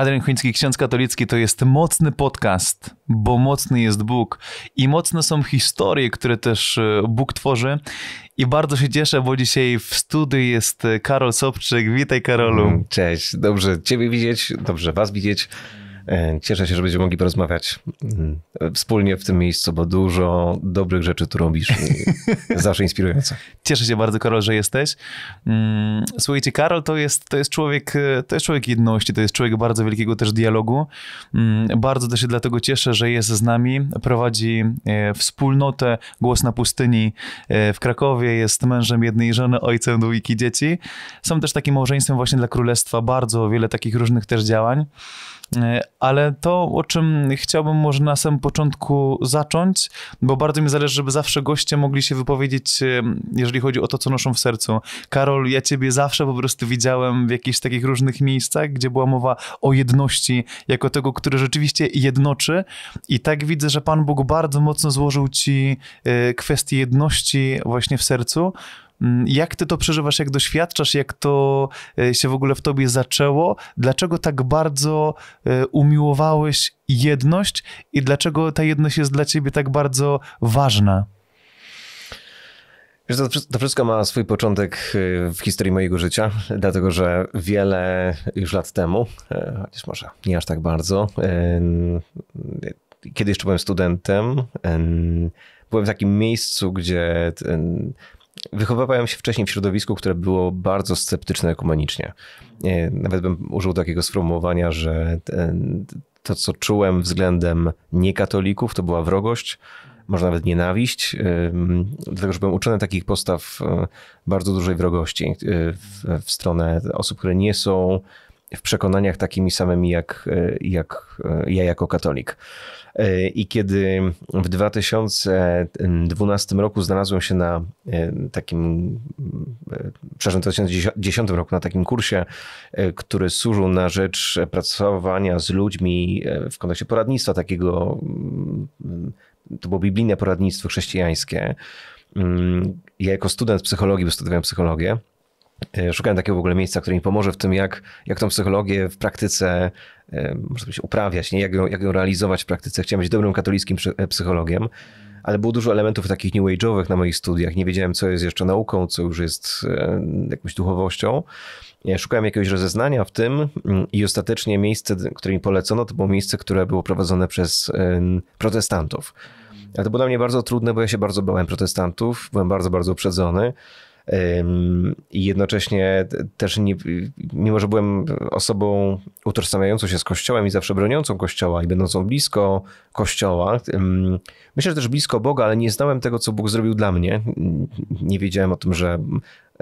Adrian Chiński, ksiądz katolicki, to jest mocny podcast, bo mocny jest Bóg i mocne są historie, które też e, Bóg tworzy. I bardzo się cieszę, bo dzisiaj w studiu jest e, Karol Sobczyk. Witaj, Karolu. Mm, cześć, dobrze Ciebie widzieć, dobrze Was widzieć. E, cieszę się, że będziemy mogli porozmawiać mm, wspólnie w tym miejscu, bo dużo dobrych rzeczy tu robisz. zawsze inspirujące. Cieszę się bardzo, Karol, że jesteś. Mm, słuchajcie, Karol to jest, to jest człowiek, e, to jest człowiek jedności, to jest człowiek bardzo wielkiego też dialogu. Mm, bardzo też się dlatego cieszę, że jest z nami. Prowadzi e, wspólnotę Głos na Pustyni w Krakowie, jest mężem jednej żony, ojcem dwójki dzieci. Są też takim małżeństwem właśnie dla królestwa, bardzo wiele takich różnych też działań. E, ale to, o czym chciałbym może na samym początku zacząć, bo bardzo mi zależy, żeby zawsze goście mogli się wypowiedzieć, e, jeżeli chodzi o to, co noszą w sercu. Karol, ja ciebie zawsze po prostu widziałem w jakichś takich różnych miejscach, gdzie była mowa o jedności, jako tego, który rzeczywiście jednoczy. I tak widzę, że Pan Bóg bardzo mocno złożył ci e, kwestię jedności właśnie w sercu. Mm, jak ty to przeżywasz, jak doświadczasz, jak to e, się w ogóle w tobie zaczęło? Dlaczego tak bardzo e, umiłowałeś jedność i dlaczego ta jedność jest dla ciebie tak bardzo ważna? Wiesz, to, to wszystko ma swój początek e, w historii mojego życia, dlatego że wiele już lat temu, chociaż może nie aż tak bardzo, kiedy jeszcze byłem studentem, byłem w takim miejscu, gdzie wychowywałem się wcześniej w środowisku, które było bardzo sceptyczne ekumenicznie. E, nawet bym użył takiego sformułowania, że e, to, co czułem względem niekatolików, to była wrogość, może nawet nienawiść, e, dlatego że byłem uczony takich postaw bardzo dużej wrogości w, w stronę osób, które nie są w przekonaniach takimi samymi jak, e, jak e, ja jako katolik. E, I kiedy w 2012 roku znalazłem się na takim, przepraszam, w 2010 roku na takim kursie, który służył na rzecz pracowania z ludźmi w kontekście poradnictwa takiego, mm, to było biblijne poradnictwo chrześcijańskie. Mm, ja jako student psychologii, bo studiowałem psychologię, E, szukałem takiego w ogóle miejsca, które mi pomoże w tym, jak, jak tą psychologię w praktyce e, można uprawiać, nie? Jak, ją, jak ją realizować w praktyce. Chciałem być dobrym katolickim e, psychologiem, ale było dużo elementów takich new age'owych na moich studiach. Nie wiedziałem, co jest jeszcze nauką, co już jest jakąś duchowością. Szukałem jakiegoś rozeznania w tym mm, i ostatecznie miejsce, które mi polecono, to było miejsce, które było prowadzone przez protestantów. Ale to było dla mnie bardzo trudne, bo ja się bardzo bałem protestantów, byłem bardzo, bardzo uprzedzony. I jednocześnie też, nie, mimo że byłem osobą utożsamiającą się z Kościołem i zawsze broniącą Kościoła i będącą blisko Kościoła, myślę, że też blisko Boga, ale nie znałem tego, co Bóg zrobił dla mnie. Nie wiedziałem o tym, że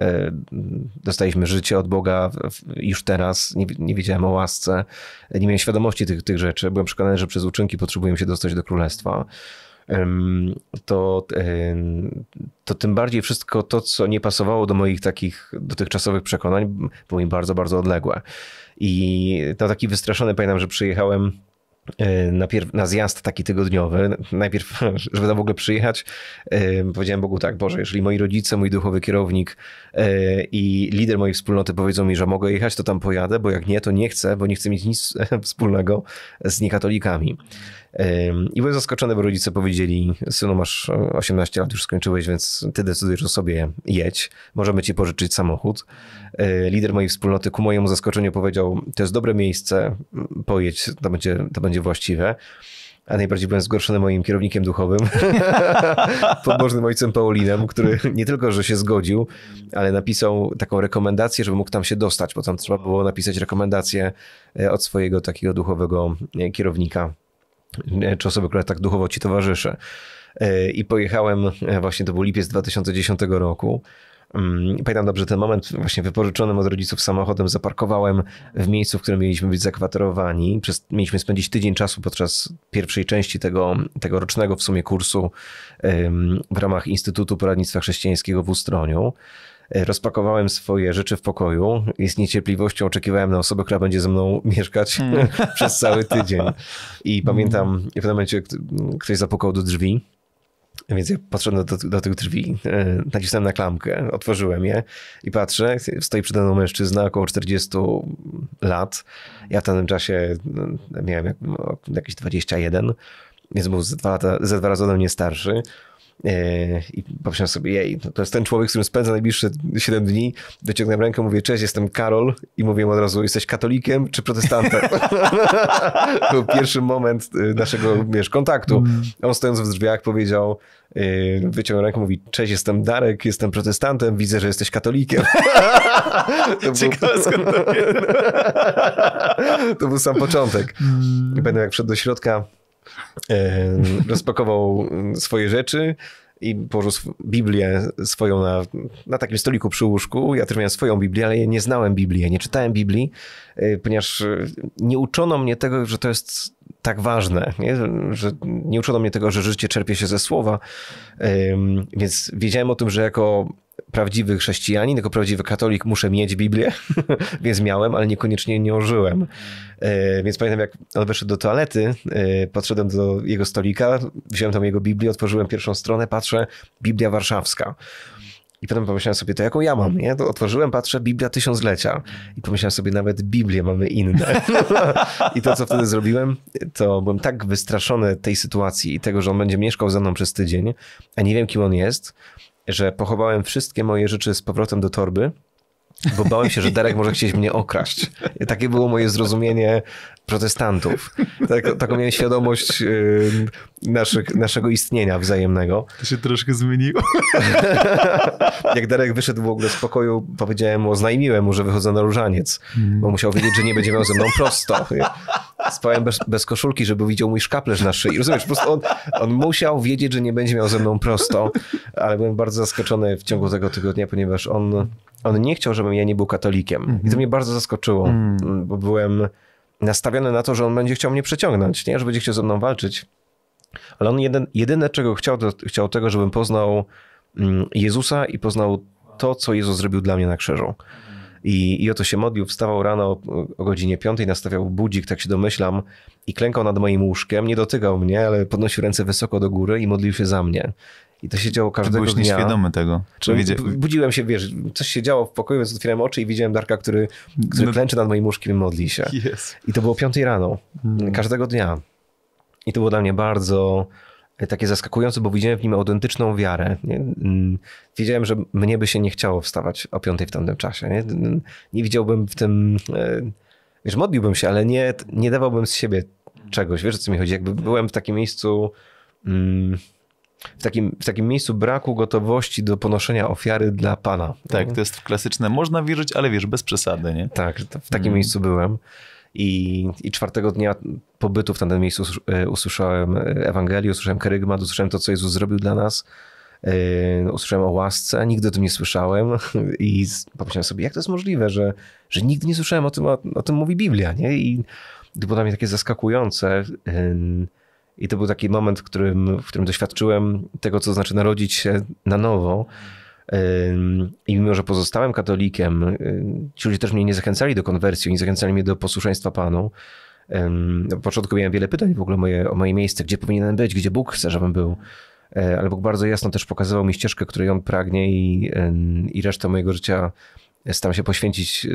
e, dostaliśmy życie od Boga już teraz, nie, nie wiedziałem o łasce, nie miałem świadomości tych, tych rzeczy, byłem przekonany, że przez uczynki potrzebujemy się dostać do Królestwa to, to tym bardziej wszystko to, co nie pasowało do moich takich dotychczasowych przekonań, było mi bardzo, bardzo odległe. I to taki wystraszony pamiętam, że przyjechałem E, na, na zjazd taki tygodniowy, najpierw, żeby tam w ogóle przyjechać, e, powiedziałem Bogu tak, Boże, jeżeli moi rodzice, mój duchowy kierownik e, i lider mojej wspólnoty powiedzą mi, że mogę jechać, to tam pojadę, bo jak nie, to nie chcę, bo nie chcę mieć nic wspólnego z niekatolikami. I byłem zaskoczony, bo rodzice powiedzieli, synu masz 18 lat, już skończyłeś, więc ty decydujesz o sobie, jedź, możemy ci pożyczyć samochód. Lider mojej wspólnoty ku mojemu zaskoczeniu powiedział, to jest dobre miejsce, pojedź, to będzie, to będzie będzie właściwe. A najbardziej byłem zgorszony moim kierownikiem duchowym, pobożnym ojcem Paulinem, który nie tylko, że się zgodził, ale napisał taką rekomendację, żeby mógł tam się dostać, bo tam trzeba było napisać rekomendację e, od swojego takiego duchowego e, kierownika, e, czy osoby, która tak duchowo ci towarzyszy. I pojechałem, właśnie to był lipiec 2010 roku. Mm, pamiętam dobrze ten moment, właśnie wypożyczonym od rodziców samochodem zaparkowałem w miejscu, w którym mieliśmy być zakwaterowani. Przez, mieliśmy spędzić tydzień czasu podczas pierwszej części tego, tego rocznego w sumie kursu w ramach Instytutu Poradnictwa Chrześcijańskiego w Ustroniu. E, rozpakowałem swoje rzeczy w pokoju i z niecierpliwością oczekiwałem na osobę, która będzie ze mną mieszkać mm. przez cały tydzień. I pamiętam, hmm. w pewnym momencie ktoś zapukał do drzwi więc ja podszedłem do, do, do tych drzwi, yy, nacisnąłem na klamkę, otworzyłem je i patrzę, stoi przede mną mężczyzna około 40 lat. Ja w tym czasie no, miałem no, jakieś 21, więc był ze dwa, lata, ze dwa razy ode mnie starszy. E, I pomyślałem sobie, jej, no to jest ten człowiek, z którym spędza najbliższe 7 dni. Wyciągnąłem rękę, mówię, cześć, jestem Karol. I mówię od razu, jesteś katolikiem czy protestantem? Był pierwszy moment e, naszego wiesz, kontaktu. Mm. On stojąc w drzwiach powiedział, e, wyciągnął rękę, mówi, cześć, jestem Darek, jestem protestantem, widzę, że jesteś katolikiem. to Ciekawe, skąd to, to był sam początek. Mm. I pamiętam, jak wszedł do środka, Rozpakował swoje rzeczy i położył Biblię swoją na, na takim stoliku przy łóżku. Ja też miałem swoją Biblię, ale nie znałem Biblii, nie czytałem Biblii, e, ponieważ e, nie uczono mnie tego, że to jest tak ważne, nie? że nie uczono mnie tego, że życie czerpie się ze słowa. Więc wiedziałem o tym, że jako prawdziwy chrześcijanin, jako prawdziwy katolik muszę mieć Biblię, więc miałem, ale niekoniecznie nie żyłem. E, więc pamiętam, jak on wyszedł do toalety, e, podszedłem do jego stolika, wziąłem tam jego Biblię, otworzyłem pierwszą stronę, patrzę, Biblia Warszawska. I potem pomyślałem sobie, to jaką ja mam, nie? To otworzyłem, patrzę, Biblia Tysiąclecia. I pomyślałem sobie, nawet Biblię mamy inne. I to, co wtedy zrobiłem, to byłem tak wystraszony tej sytuacji i tego, że on będzie mieszkał ze mną przez tydzień, a nie wiem, kim on jest, że pochowałem wszystkie moje rzeczy z powrotem do torby bo bałem się, że Derek może chcieć mnie okraść. Takie było moje zrozumienie protestantów. Tak, taką miałem świadomość naszych, naszego istnienia wzajemnego. To się troszkę zmieniło. Jak Derek wyszedł w ogóle z pokoju, powiedziałem mu, oznajmiłem mu, że wychodzę na różaniec, hmm. bo musiał wiedzieć, że nie będzie miał ze mną prosto. Spałem bez, bez koszulki, żeby widział mój szkaplerz na szyi. Rozumiesz, po prostu on, on musiał wiedzieć, że nie będzie miał ze mną prosto, ale byłem bardzo zaskoczony w ciągu tego tygodnia, ponieważ on on nie chciał, żebym ja nie był katolikiem. Mm I to mhm. mnie bardzo zaskoczyło, mm. bo byłem nastawiony na to, że on będzie chciał mnie przeciągnąć, nie? że będzie chciał ze mną walczyć. Ale on jeden, jedyne, czego chciał, to chciał tego, żebym poznał mm, Jezusa i poznał to, co Jezus zrobił dla mnie na krzyżu. I, I o to się modlił, wstawał rano o godzinie 5, nastawiał budzik, tak się domyślam, i klękał nad moim łóżkiem, nie dotykał mnie, ale podnosił ręce wysoko do góry i modlił się za mnie. I to się działo każdego Ty byłeś dnia. nieświadomy tego. Czy Budziłem się, wiesz, coś się działo w pokoju, więc otwierałem oczy i widziałem Darka, który, który no... klęczy nad moim łóżkiem i modli się. Yes. I to było piątej rano, hmm. każdego dnia. I to było dla mnie bardzo e, takie zaskakujące, bo widziałem w nim autentyczną wiarę. Nie? Mm, wiedziałem, że mnie by się nie chciało wstawać o piątej w tamtym czasie. Nie, mm, nie widziałbym w tym... E, wiesz, modliłbym się, ale nie, nie dawałbym z siebie czegoś. Wiesz, o co mi chodzi? Jakby byłem w takim miejscu... Mm, w takim, w takim miejscu braku gotowości do ponoszenia ofiary dla Pana. Tak, to jest klasyczne. Można wierzyć, ale wiesz, bez przesady, nie? Tak, w takim mm. miejscu byłem. I, I czwartego dnia pobytu w tamtym miejscu e, usłyszałem Ewangelię, usłyszałem kerygmat, usłyszałem to, co Jezus zrobił dla nas. E, usłyszałem o łasce, nigdy o tym nie słyszałem i pomyślałem sobie, jak to jest możliwe, że, że nigdy nie słyszałem o tym, o, o tym mówi Biblia, nie? I to było dla mnie takie zaskakujące. Yy, i to był taki moment, w którym, w którym doświadczyłem tego, co znaczy narodzić się na nowo. I mimo, że pozostałem katolikiem, y, ci ludzie też mnie nie zachęcali do konwersji, nie zachęcali mnie do posłuszeństwa Panu. Na początku miałem wiele pytań w ogóle moje, o moje miejsce, gdzie powinienem być, gdzie Bóg chce, żebym był. E, ale Bóg bardzo jasno też pokazywał mi ścieżkę, której On pragnie i, i resztę mojego życia staram się poświęcić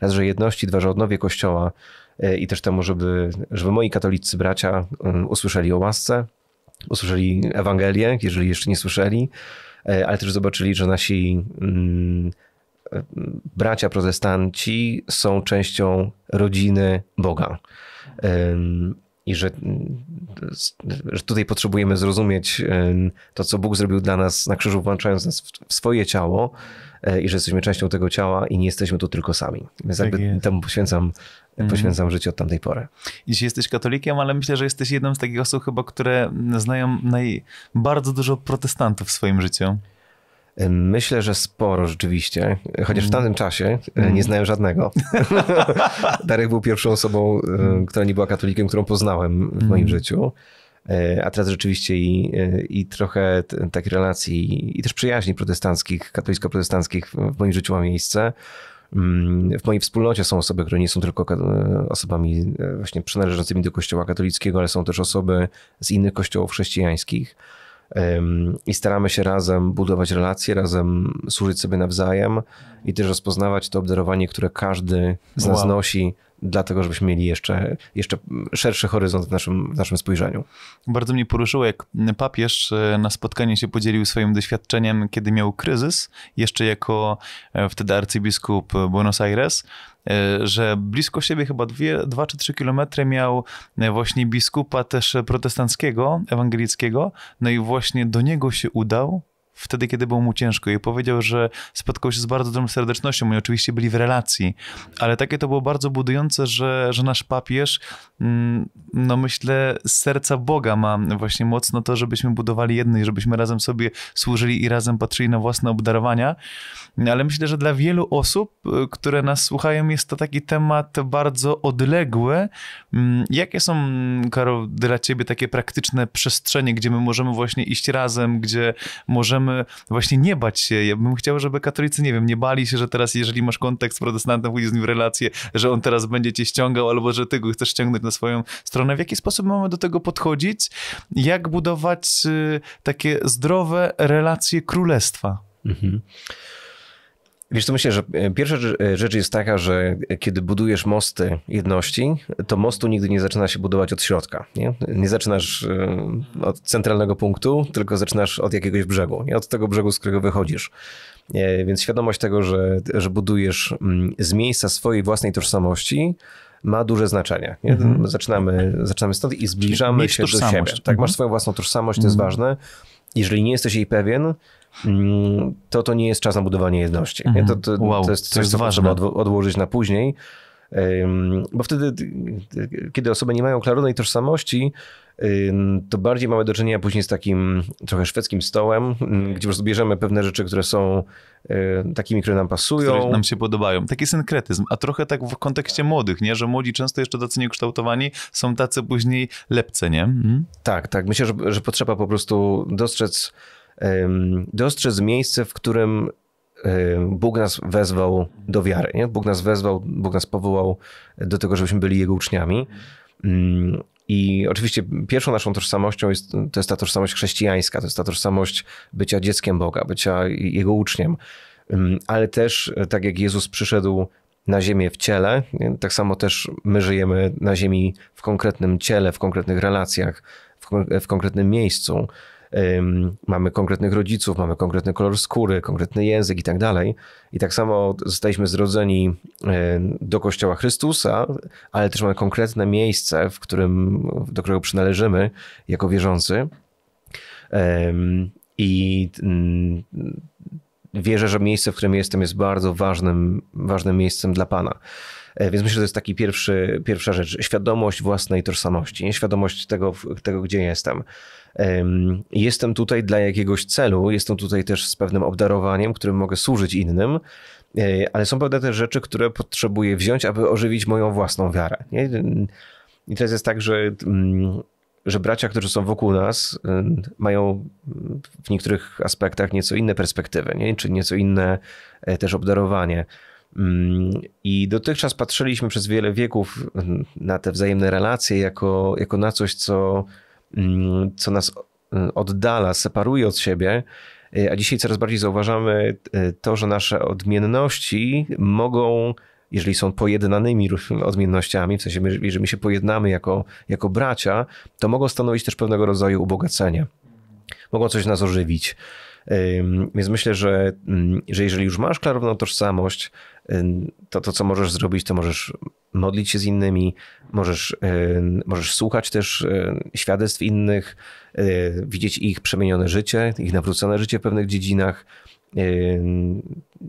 raz, że jedności, dwa, że odnowie Kościoła. E, i też temu, żeby, żeby moi katolicy bracia mm, usłyszeli o łasce, usłyszeli Ewangelię, jeżeli jeszcze nie słyszeli, e, ale też zobaczyli, że nasi mm, e, bracia protestanci są częścią rodziny Boga. I że, że tutaj potrzebujemy zrozumieć to, co Bóg zrobił dla nas na krzyżu, włączając nas w swoje ciało, E, i że jesteśmy częścią tego ciała i nie jesteśmy tu tylko sami. Więc tak jakby jest. temu poświęcam, mm. życie od tamtej pory. Dziś jesteś katolikiem, ale myślę, że jesteś jedną z takich osób chyba, które znają naj... bardzo dużo protestantów w swoim życiu. Myślę, że sporo rzeczywiście, chociaż w mhm. tamtym czasie mm. nie znałem żadnego. Darek był pierwszą osobą, e, która nie była katolikiem, którą poznałem w moim mhm. życiu. E, a teraz rzeczywiście i, e, i trochę takich relacji i też przyjaźni protestanckich, katolicko-protestanckich w moim życiu ma miejsce. Mm, w mojej wspólnocie są osoby, które nie są tylko e, osobami właśnie przynależącymi do kościoła katolickiego, ale są też osoby z innych kościołów chrześcijańskich. I staramy się razem budować relacje, razem służyć sobie nawzajem i też rozpoznawać to obdarowanie, które każdy z nas wow. nosi dlatego żebyśmy mieli jeszcze, jeszcze szerszy horyzont w naszym, w naszym spojrzeniu. Bardzo mnie poruszyło, jak papież e, na spotkaniu się podzielił swoim doświadczeniem, kiedy miał kryzys, jeszcze jako e, wtedy arcybiskup Buenos Aires, e, że blisko siebie chyba 2 czy 3 kilometry miał właśnie biskupa też protestanckiego, ewangelickiego, no i właśnie do niego się udał wtedy, kiedy było mu ciężko i powiedział, że spotkał się z bardzo dużą serdecznością. Oni oczywiście byli w relacji, ale takie to było bardzo budujące, że, że nasz papież, mm, no myślę, z serca Boga ma właśnie mocno to, żebyśmy budowali jedność, żebyśmy razem sobie służyli i razem patrzyli na własne obdarowania. Ale myślę, że dla wielu osób, y, które nas słuchają, jest to taki temat bardzo odległy. Mm, jakie są, mm, Karol, dla ciebie takie praktyczne przestrzenie, gdzie my możemy właśnie iść razem, gdzie możemy E, właśnie nie bać się. Ja bym chciał, żeby katolicy, nie wiem, nie bali się, że teraz, jeżeli masz kontakt z protestantem, wchodzisz z nim w relację, że on teraz będzie cię ściągał, albo że ty go chcesz ściągnąć na swoją stronę. W jaki sposób mamy do tego podchodzić? Jak budować e, takie zdrowe relacje królestwa? Mhm. Wiesz, to myślę, że e, pierwsza e, rzecz jest taka, że kiedy budujesz mosty jedności, to mostu nigdy nie zaczyna się budować od środka. Nie, nie zaczynasz e, od centralnego punktu, tylko zaczynasz od jakiegoś brzegu, nie? od tego brzegu, z którego wychodzisz. Więc świadomość tego, że, że budujesz mm, z miejsca swojej własnej tożsamości, ma duże znaczenie. Mhm. Zaczynamy, zaczynamy stąd i zbliżamy się do siebie. Tak, masz mhm. swoją własną tożsamość, to mhm. jest ważne. Jeżeli nie jesteś jej pewien, Mm, to to nie jest czas na budowanie jedności. Mhm. To, to, mhm. wow, to, jest coś, co ważne. trzeba odłożyć na później. Bo wtedy, y, y, kiedy osoby nie mają klarownej tożsamości, to bardziej mamy do czynienia później z takim trochę szwedzkim stołem, mm, gdzie po prostu bierzemy pewne rzeczy, które są y, takimi, które nam pasują. Które nam się podobają. Taki synkretyzm, a trochę tak w kontekście młodych, nie? Że młodzi często jeszcze tacy kształtowani są tacy później lepce, nie? Mhm. Tak, tak. Myślę, że, że potrzeba po prostu dostrzec dostrzec miejsce, w którym Bóg nas wezwał do wiary. Nie? Bóg nas wezwał, Bóg nas powołał do tego, żebyśmy byli Jego uczniami. Mm, I oczywiście pierwszą naszą tożsamością jest, to jest ta tożsamość chrześcijańska, to jest ta tożsamość bycia dzieckiem Boga, bycia Jego uczniem. Mm, ale też, e, tak jak Jezus przyszedł na ziemię w ciele, tak samo też my żyjemy na ziemi w konkretnym ciele, w konkretnych relacjach, w, w konkretnym miejscu mamy konkretnych rodziców, mamy konkretny kolor skóry, konkretny język i tak dalej. I tak samo zostaliśmy zrodzeni y, do Kościoła Chrystusa, ale też mamy konkretne miejsce, w którym, do którego przynależymy jako wierzący. I mm, wierzę, że miejsce, w którym jestem, jest bardzo ważnym, ważnym miejscem dla Pana. E, więc myślę, że to jest taki pierwszy, pierwsza rzecz. Świadomość własnej tożsamości, świadomość tego, tego gdzie jestem. Jestem tutaj dla jakiegoś celu, jestem tutaj też z pewnym obdarowaniem, którym mogę służyć innym, e, ale są pewne też rzeczy, które potrzebuję wziąć, aby ożywić moją własną wiarę. Nie? I teraz jest tak, że, mm, że bracia, którzy są wokół nas, y, mają w niektórych aspektach nieco inne perspektywy, nie? czy nieco inne e, też obdarowanie. Mm, I dotychczas patrzyliśmy przez wiele wieków mm, na te wzajemne relacje jako, jako na coś, co Mm, co nas y, oddala, separuje od siebie. Y, a dzisiaj coraz bardziej zauważamy y, to, że nasze odmienności mogą, jeżeli są pojednanymi odmiennościami, w sensie, jeżeli my się pojednamy jako, jako bracia, to mogą stanowić też pewnego rodzaju ubogacenie. Mogą coś nas ożywić. Więc myślę, że, mm, że jeżeli już masz klarowną tożsamość, to to, co możesz zrobić, to możesz modlić się z innymi, możesz, możesz słuchać też y, świadectw innych, y, widzieć ich przemienione życie, ich nawrócone życie w pewnych dziedzinach.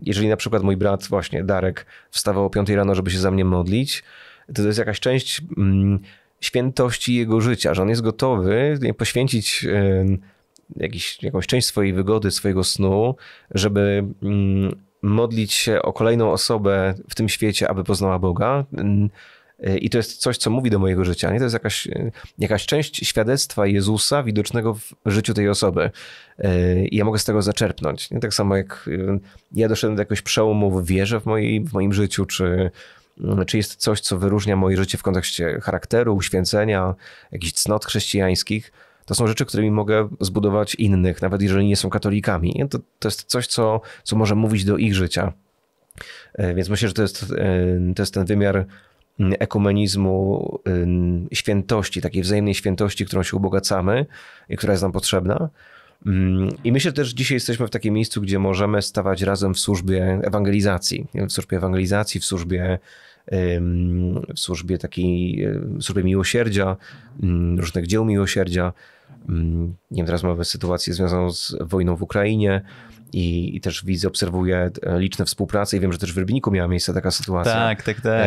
Jeżeli na przykład mój brat, właśnie Darek, wstawał o 5 rano, żeby się za mnie modlić, to to jest jakaś część mm, świętości jego życia, że on jest gotowy poświęcić jakiś, jakąś część swojej wygody, swojego snu, żeby mm, modlić się o kolejną osobę w tym świecie, aby poznała Boga. Mm, I to jest coś, co mówi do mojego życia. Nie? To jest jakaś, jakaś część świadectwa Jezusa widocznego w życiu tej osoby. Y, I ja mogę z tego zaczerpnąć. Nie? Tak samo jak y, ja doszedłem do jakiegoś przełomu w wierze w, mojej, w moim życiu, czy, mm, czy jest coś, co wyróżnia moje życie w kontekście charakteru, uświęcenia, jakichś cnot chrześcijańskich – to są rzeczy, którymi mogę zbudować innych, nawet jeżeli nie są katolikami. To, to jest coś, co, co może mówić do ich życia. E, więc myślę, że to jest, e, to jest ten wymiar mm, ekumenizmu, świętości, takiej wzajemnej świętości, którą się ubogacamy i która jest nam potrzebna. Mm, I myślę że też, że dzisiaj jesteśmy w takim miejscu, gdzie możemy stawać razem w służbie ewangelizacji. W służbie ewangelizacji, w służbie w służbie takiej, w służbie miłosierdzia, różnych dzieł miłosierdzia. Nie wiem, teraz mamy sytuację związaną z wojną w Ukrainie i, i też widzę, obserwuję e, liczne współprace i wiem, że też w Rybniku miała miejsce taka sytuacja. Tak, tak, tak.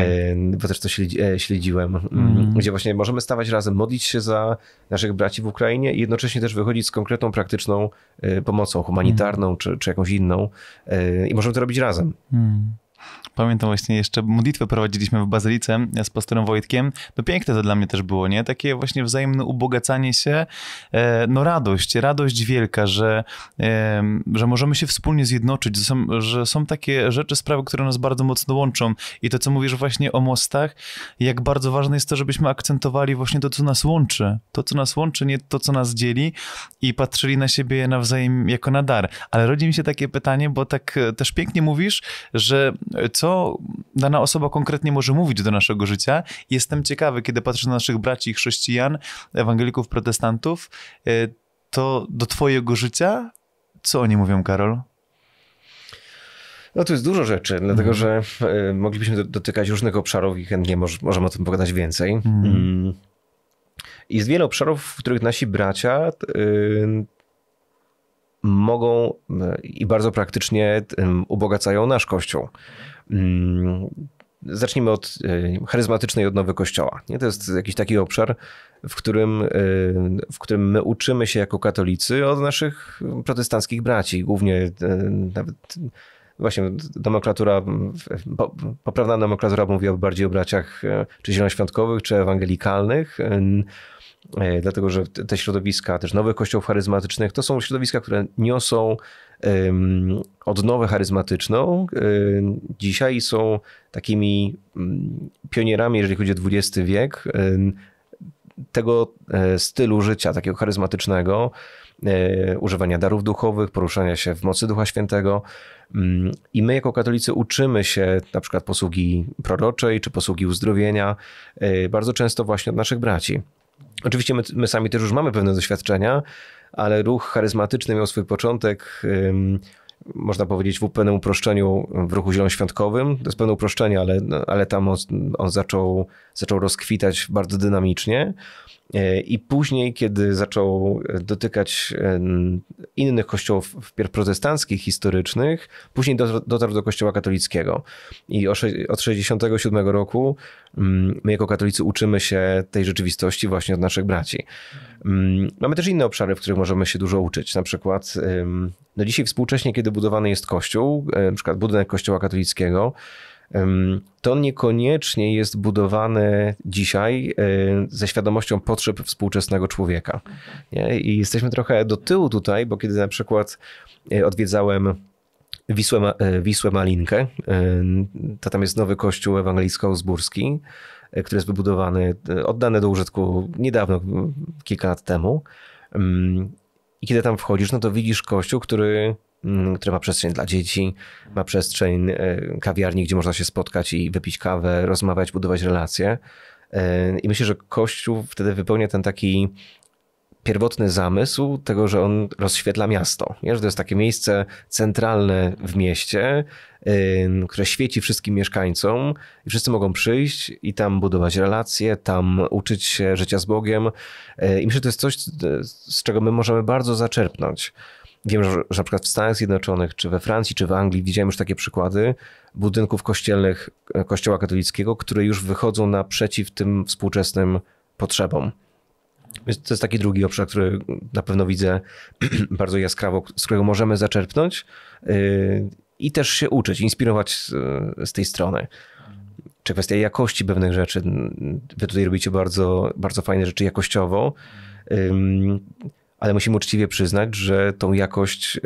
Bo też to e, śledziłem, mm. gdzie właśnie możemy stawać razem, modlić się za naszych braci w Ukrainie i jednocześnie też wychodzić z konkretną, praktyczną e, pomocą humanitarną mm. czy, czy jakąś inną i możemy to robić razem. Mm. Pamiętam właśnie jeszcze modlitwę prowadziliśmy w Bazylice z pastorem Wojtkiem. No piękne to dla mnie też było, nie? Takie właśnie wzajemne ubogacanie się, e, no radość, radość wielka, że, e, że możemy się wspólnie zjednoczyć, że są, że są takie rzeczy, sprawy, które nas bardzo mocno łączą. I to, co mówisz właśnie o mostach, jak bardzo ważne jest to, żebyśmy akcentowali właśnie to, co nas łączy. To, co nas łączy, nie to, co nas dzieli i patrzyli na siebie nawzajem jako na dar. Ale rodzi mi się takie pytanie, bo tak też pięknie mówisz, że co dana osoba konkretnie może mówić do naszego życia. Jestem ciekawy, kiedy patrzę na naszych braci chrześcijan, ewangelików, protestantów, e, to do twojego życia, co oni mówią, Karol? No tu jest dużo rzeczy, mm. dlatego mhm. że y, moglibyśmy dotykać różnych obszarów i chętnie możemy o tym pogadać więcej. Mhm. Mm. Jest wiele obszarów, w których nasi bracia y, mogą e, i bardzo praktycznie ubogacają nasz kościół. Mm, zacznijmy od e, charyzmatycznej odnowy kościoła. Nie? To jest jakiś taki obszar, w którym, e, w którym my uczymy się jako katolicy od naszych protestanckich braci, głównie nawet właśnie nomenklatura, poprawna nomenklatura mówiła bardziej o braciach czy zielonoświątkowych, czy ewangelikalnych. E, dlatego że te środowiska, też nowych kościołów charyzmatycznych, to są środowiska, które niosą odnowę charyzmatyczną e, dzisiaj są takimi mm, pionierami, jeżeli chodzi o XX wiek, e, tego stylu życia, takiego charyzmatycznego, używania darów duchowych, poruszania się w mocy Ducha Świętego. Mm, I my, jako katolicy, uczymy się na przykład posługi proroczej czy posługi uzdrowienia bardzo często właśnie od naszych braci. Oczywiście my, my sami też już mamy pewne doświadczenia, ale ruch charyzmatyczny miał swój początek. można powiedzieć, w pewnym uproszczeniu w ruchu zielonoświątkowym. To jest pewne uproszczenie, ale, no, ale tam on, on, zaczął, zaczął rozkwitać bardzo dynamicznie. E, I później, kiedy zaczął dotykać innych kościołów wpierw protestanckich, historycznych, później dotarł do kościoła katolickiego. I od 1967 roku Mm, my jako katolicy uczymy się tej rzeczywistości właśnie od naszych braci. Mm, mamy też inne obszary, w których możemy się dużo uczyć. Na przykład, no dzisiaj współcześnie, kiedy budowany jest kościół, e, na przykład budynek kościoła katolickiego, to niekoniecznie jest budowany dzisiaj e, ze świadomością potrzeb współczesnego człowieka. Nie? I jesteśmy trochę do tyłu tutaj, bo kiedy na przykład e, odwiedzałem Wisłę, e, Wisłę Malinkę. E, to tam jest nowy kościół ewangelicko-uzburski, e, który jest wybudowany, oddany do użytku niedawno, kilka lat temu. Mm, I kiedy tam wchodzisz, no to widzisz kościół, który, mm, który ma przestrzeń dla dzieci, ma przestrzeń kawiarni, gdzie można się spotkać i wypić kawę, rozmawiać, budować relacje. I myślę, że Kościół wtedy wypełnia ten taki pierwotny zamysł tego, że on rozświetla miasto. Wiesz, to jest takie miejsce centralne w mieście, które świeci wszystkim mieszkańcom i wszyscy mogą przyjść i tam budować relacje, tam uczyć się życia z Bogiem. Yy, I myślę, że to jest coś, z czego my możemy bardzo zaczerpnąć. Wiem, że, że na przykład w Stanach Zjednoczonych, czy we Francji, czy w Anglii widziałem już takie przykłady budynków kościelnych e, Kościoła katolickiego, które już wychodzą naprzeciw tym współczesnym potrzebom. Więc to jest taki drugi obszar, który na pewno widzę bardzo jaskrawo, z którego możemy zaczerpnąć yy, i też się uczyć, inspirować z tej strony. Czy kwestia jakości pewnych rzeczy. Mm, wy tutaj robicie bardzo, bardzo fajne rzeczy jakościowo, ale musimy uczciwie przyznać, że tą jakość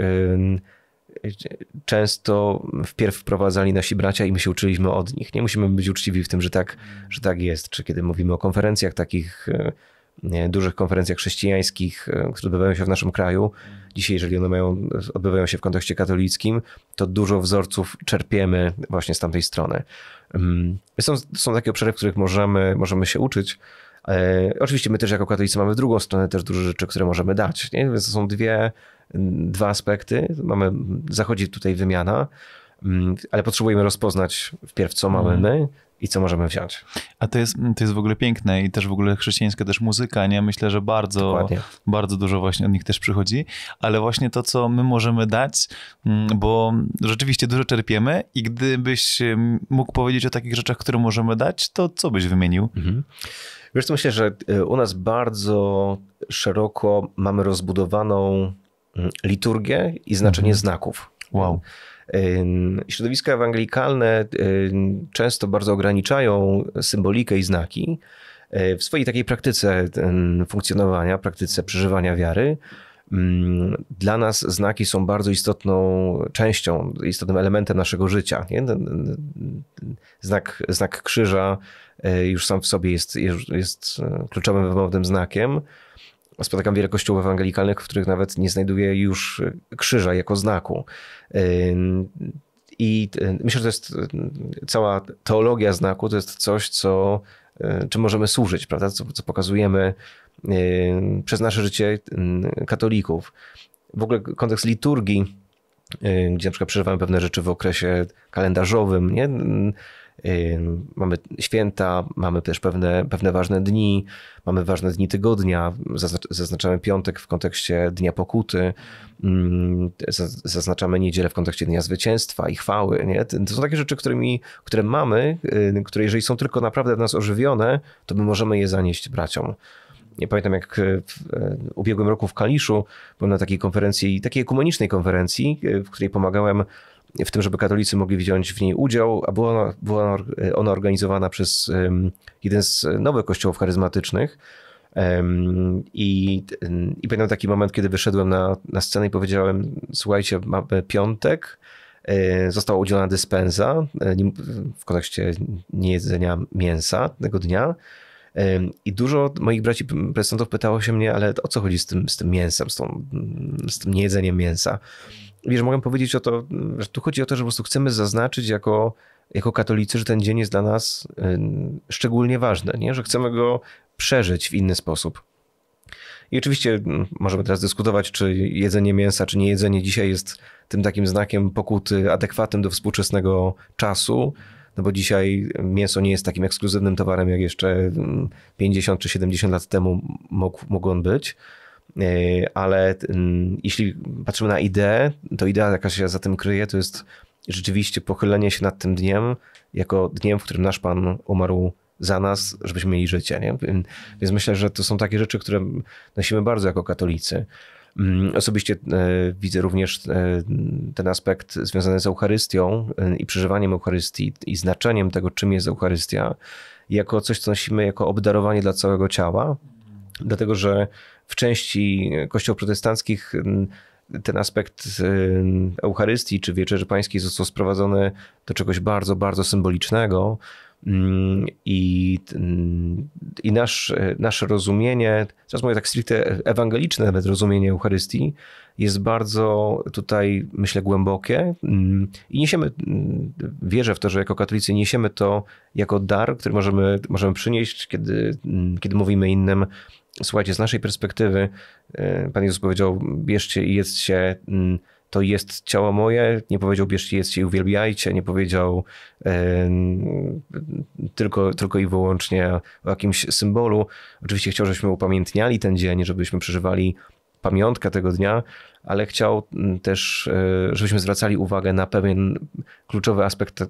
często wpierw wprowadzali nasi bracia i my się uczyliśmy od nich. Nie musimy być uczciwi w tym, że tak, że tak jest. Czy kiedy mówimy o konferencjach takich y, dużych konferencjach chrześcijańskich, e, które odbywają się w naszym kraju, dzisiaj, jeżeli one mają, odbywają się w kontekście katolickim, to dużo wzorców czerpiemy właśnie z tamtej strony. Mm, są, są takie obszary, w których możemy, możemy się uczyć. E, oczywiście my też jako katolicy mamy w drugą stronę też dużo rzeczy, które możemy dać. Nie? Więc to są dwie, dwa aspekty. Mamy, zachodzi tutaj wymiana, mm, ale potrzebujemy rozpoznać wpierw, co mamy mhm. my, i co możemy wziąć. A to jest, to jest w ogóle piękne i też w ogóle chrześcijańska też muzyka, nie? Myślę, że bardzo, bardzo dużo właśnie od nich też przychodzi, ale właśnie to, co my możemy dać, mm, bo rzeczywiście dużo czerpiemy i gdybyś mógł powiedzieć o takich rzeczach, które możemy dać, to co byś wymienił? Mhm. Wiesz co, myślę, że e, u nas bardzo szeroko mamy rozbudowaną mm, liturgię i znaczenie mhm. znaków. Wow. Środowiska ewangelikalne często bardzo ograniczają symbolikę i znaki e, w swojej takiej praktyce funkcjonowania, praktyce przeżywania wiary. Dla nas znaki są bardzo istotną częścią, istotnym elementem naszego życia. Nie? Znak, znak krzyża e, już sam w sobie jest, jest e, kluczowym wymownym znakiem spotykam wiele kościołów ewangelikalnych, w których nawet nie znajduje już e, krzyża jako znaku. I e, myślę, że to jest e, cała teologia znaku, to jest coś, co, czym możemy służyć, prawda? Co, co pokazujemy przez nasze życie katolików. W ogóle kontekst liturgii, gdzie na przykład przeżywamy pewne rzeczy w okresie kalendarzowym, nie? Mamy święta, mamy też pewne, pewne ważne dni, mamy ważne dni tygodnia, zaznaczamy piątek w kontekście Dnia Pokuty, zaznaczamy niedzielę w kontekście Dnia Zwycięstwa i chwały. Nie? To są takie rzeczy, którymi, które mamy, y, które jeżeli są tylko naprawdę w nas ożywione, to my możemy je zanieść braciom. Nie pamiętam, jak y, w y, ubiegłym roku w Kaliszu byłem na takiej konferencji, takiej ekumenicznej konferencji, w której pomagałem w tym, żeby katolicy mogli wziąć w niej udział, a była ona, była ona organizowana przez jeden z nowych kościołów charyzmatycznych. I, I pamiętam taki moment, kiedy wyszedłem na, na scenę i powiedziałem: Słuchajcie, mamy piątek, e, została udzielona dyspensa e, w kontekście niejedzenia mięsa tego dnia. I dużo moich braci protestantów pytało się mnie, ale o co chodzi z tym, z tym mięsem, z, tą, z tym niejedzeniem mięsa? wiesz, mogę powiedzieć o to, że tu chodzi o to, że po prostu chcemy zaznaczyć jako, jako katolicy, że ten dzień jest dla nas szczególnie ważny, nie? że chcemy go przeżyć w inny sposób. I oczywiście możemy teraz dyskutować, czy jedzenie mięsa, czy nie jedzenie dzisiaj jest tym takim znakiem pokuty adekwatnym do współczesnego czasu, no bo dzisiaj mięso nie jest takim ekskluzywnym towarem, jak jeszcze 50 czy 70 lat temu mógł, mógł on być. E, ale mm, jeśli patrzymy na ideę, to idea, jaka się za tym kryje, to jest rzeczywiście pochylenie się nad tym dniem, jako dniem, w którym nasz Pan umarł za nas, żebyśmy mieli życie. Nie? Więc myślę, że to są takie rzeczy, które nosimy bardzo jako katolicy. Mm, osobiście e, widzę również e, ten aspekt związany z Eucharystią i przeżywaniem Eucharystii i znaczeniem tego, czym jest Eucharystia, jako coś, co nosimy jako obdarowanie dla całego ciała, dlatego że w części kościołów protestanckich mm, ten aspekt mm, Eucharystii czy Wieczerzy Pańskiej został sprowadzony do czegoś bardzo, bardzo symbolicznego. Mm, I, i nasz, nasze rozumienie, teraz mówię tak stricte ewangeliczne nawet rozumienie Eucharystii, jest bardzo tutaj, myślę, głębokie i niesiemy, wierzę w to, że jako katolicy niesiemy to jako dar, który możemy, możemy przynieść, kiedy, kiedy mówimy innym, słuchajcie, z naszej perspektywy e, Pan Jezus powiedział, bierzcie i jedzcie, mm, to jest ciało moje, nie powiedział bierzcie, jedzcie i uwielbiajcie, nie powiedział e, tylko, tylko i wyłącznie o jakimś symbolu. Oczywiście chciał, żebyśmy upamiętniali ten dzień, żebyśmy przeżywali pamiątkę tego dnia, ale chciał mm, też, e, żebyśmy zwracali uwagę na pewien kluczowy aspekt e,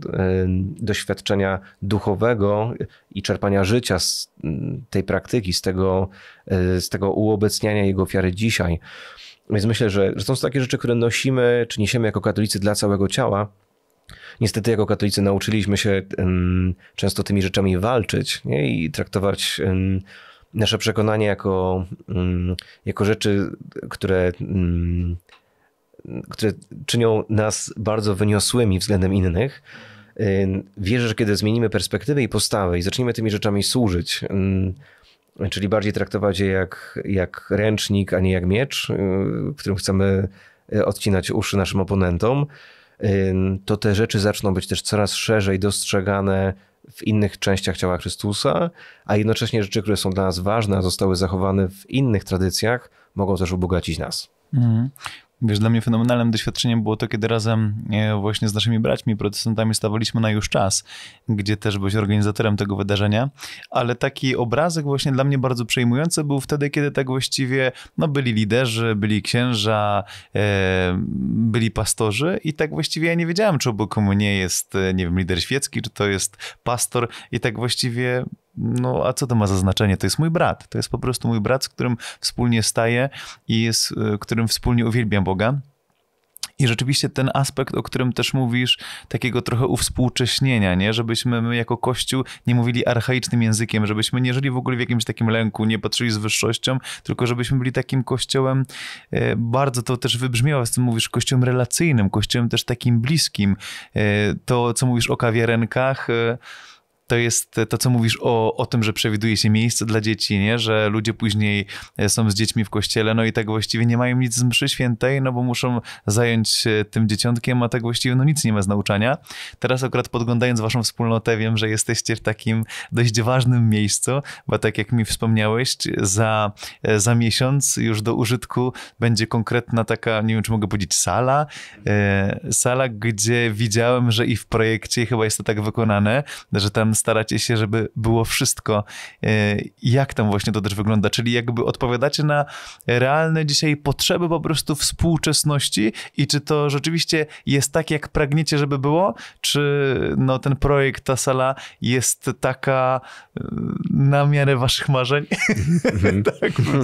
doświadczenia duchowego i czerpania życia z mm, tej praktyki, z tego, e, z tego uobecniania jego ofiary dzisiaj. Więc myślę, że, że są to takie rzeczy, które nosimy czy niesiemy jako katolicy dla całego ciała. Niestety, jako katolicy nauczyliśmy się mm, często tymi rzeczami walczyć nie? i traktować nasze przekonanie jako, mm, jako rzeczy, które, mm, które czynią nas bardzo wyniosłymi względem innych. Wierzę, że kiedy zmienimy perspektywę i postawę i zaczniemy tymi rzeczami służyć, czyli bardziej traktować je jak, jak ręcznik, a nie jak miecz, y, którym chcemy y, odcinać uszy naszym oponentom, to te rzeczy zaczną być też coraz szerzej dostrzegane w innych częściach ciała Chrystusa, a jednocześnie rzeczy, które są dla nas ważne, a zostały zachowane w innych tradycjach, mogą też ubogacić nas. Mhm. Wiesz, dla mnie fenomenalnym doświadczeniem było to, kiedy razem e, właśnie z naszymi braćmi protestantami stawaliśmy na Już Czas, gdzie też byłeś organizatorem tego wydarzenia, ale taki obrazek właśnie dla mnie bardzo przejmujący był wtedy, kiedy tak właściwie no, byli liderzy, byli księża, e, byli pastorzy i tak właściwie ja nie wiedziałem, czy obok mnie jest, e, nie wiem, lider świecki, czy to jest pastor i tak właściwie no a co to ma za znaczenie? To jest mój brat. To jest po prostu mój brat, z którym wspólnie staję i jest, e, którym wspólnie uwielbiam Boga. I rzeczywiście ten aspekt, o którym też mówisz, takiego trochę uwspółcześnienia, nie? Żebyśmy my jako Kościół nie mówili archaicznym językiem, żebyśmy nie żyli w ogóle w jakimś takim lęku, nie patrzyli z wyższością, tylko żebyśmy byli takim Kościołem, e, bardzo to też wybrzmiało, z tym mówisz, Kościołem relacyjnym, Kościołem też takim bliskim. E, to, co mówisz o kawiarenkach, to jest to, co mówisz o, o tym, że przewiduje się miejsce dla dzieci, nie? że ludzie później e, są z dziećmi w kościele, no i tak właściwie nie mają nic z mszy świętej, no bo muszą zająć tym dzieciątkiem, a tak właściwie no nic nie ma z nauczania. Teraz akurat podglądając waszą wspólnotę wiem, że jesteście w takim dość ważnym miejscu, bo tak jak mi wspomniałeś, za, e, za miesiąc już do użytku będzie konkretna taka, nie wiem czy mogę powiedzieć, sala, e, sala, gdzie widziałem, że i w projekcie chyba jest to tak wykonane, że tam staracie się, żeby było wszystko. E, jak tam właśnie to też wygląda? Czyli jakby odpowiadacie na realne dzisiaj potrzeby po prostu współczesności i czy to rzeczywiście jest tak, jak pragniecie, żeby było? Czy no, ten projekt, ta sala jest taka e, na miarę waszych marzeń? Mm -hmm. tak bym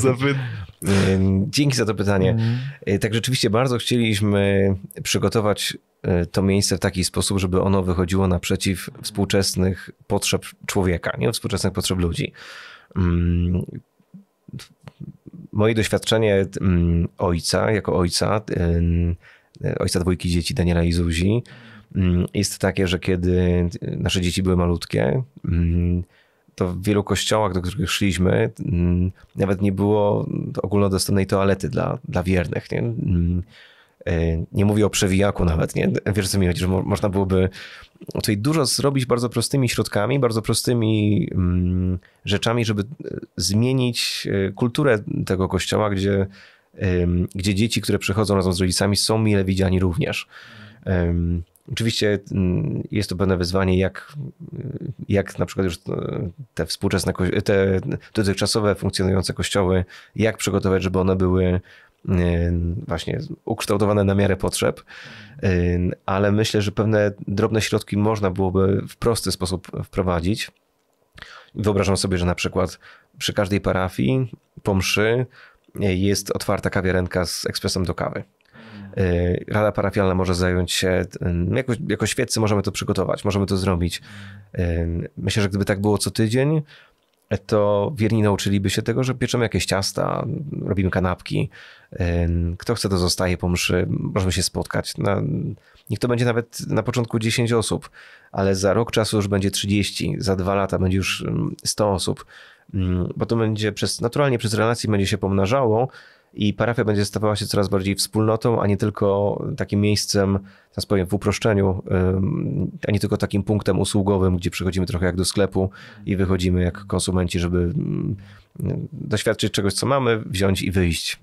Dzięki za to pytanie. Mhm. Y, tak, rzeczywiście bardzo chcieliśmy przygotować y, to miejsce w taki sposób, żeby ono wychodziło naprzeciw współczesnych potrzeb człowieka, nie współczesnych potrzeb ludzi. Moje doświadczenie ojca, jako ojca, ojca dwójki dzieci Daniela i Zuzi, jest takie, że kiedy nasze dzieci były malutkie, to w wielu kościołach, do których szliśmy, mm, nawet nie było ogólnodostępnej toalety dla, dla wiernych. Nie? Mm, e, nie mówię o przewijaku nawet, nie? Wiesz co mi chodzi, że mo można byłoby tutaj dużo zrobić bardzo prostymi środkami, bardzo prostymi mm, rzeczami, żeby e, zmienić e, kulturę tego kościoła, gdzie, gdzie dzieci, które przychodzą razem z rodzicami są mile widziani również. Oczywiście mm, jest to pewne wyzwanie, jak, jak na przykład już e, te współczesne, te dotychczasowe funkcjonujące kościoły, jak przygotować, żeby one były e, właśnie ukształtowane na miarę potrzeb, e, ale myślę, że pewne drobne środki można byłoby w prosty sposób wprowadzić. Wyobrażam sobie, że na przykład przy każdej parafii po mszy jest otwarta kawiarenka z ekspresem do kawy. Y, rada parafialna może zająć się, y, jako, jako świeccy możemy to przygotować, możemy to zrobić. Y, myślę, że gdyby tak było co tydzień, to wierni nauczyliby się tego, że pieczemy jakieś ciasta, robimy kanapki. Kto chce, to zostaje po mszy, możemy się spotkać. Na, niech to będzie nawet na początku 10 osób, ale za rok czasu już będzie 30, za dwa lata będzie już 100 mm, osób, mm, bo to będzie przez, naturalnie przez relacje będzie się pomnażało, i parafia będzie stawała się coraz bardziej wspólnotą, a nie tylko takim miejscem, teraz powiem w uproszczeniu, a nie tylko takim punktem usługowym, gdzie przychodzimy trochę jak do sklepu i wychodzimy jak konsumenci, żeby mm, doświadczyć czegoś, co mamy, wziąć i wyjść.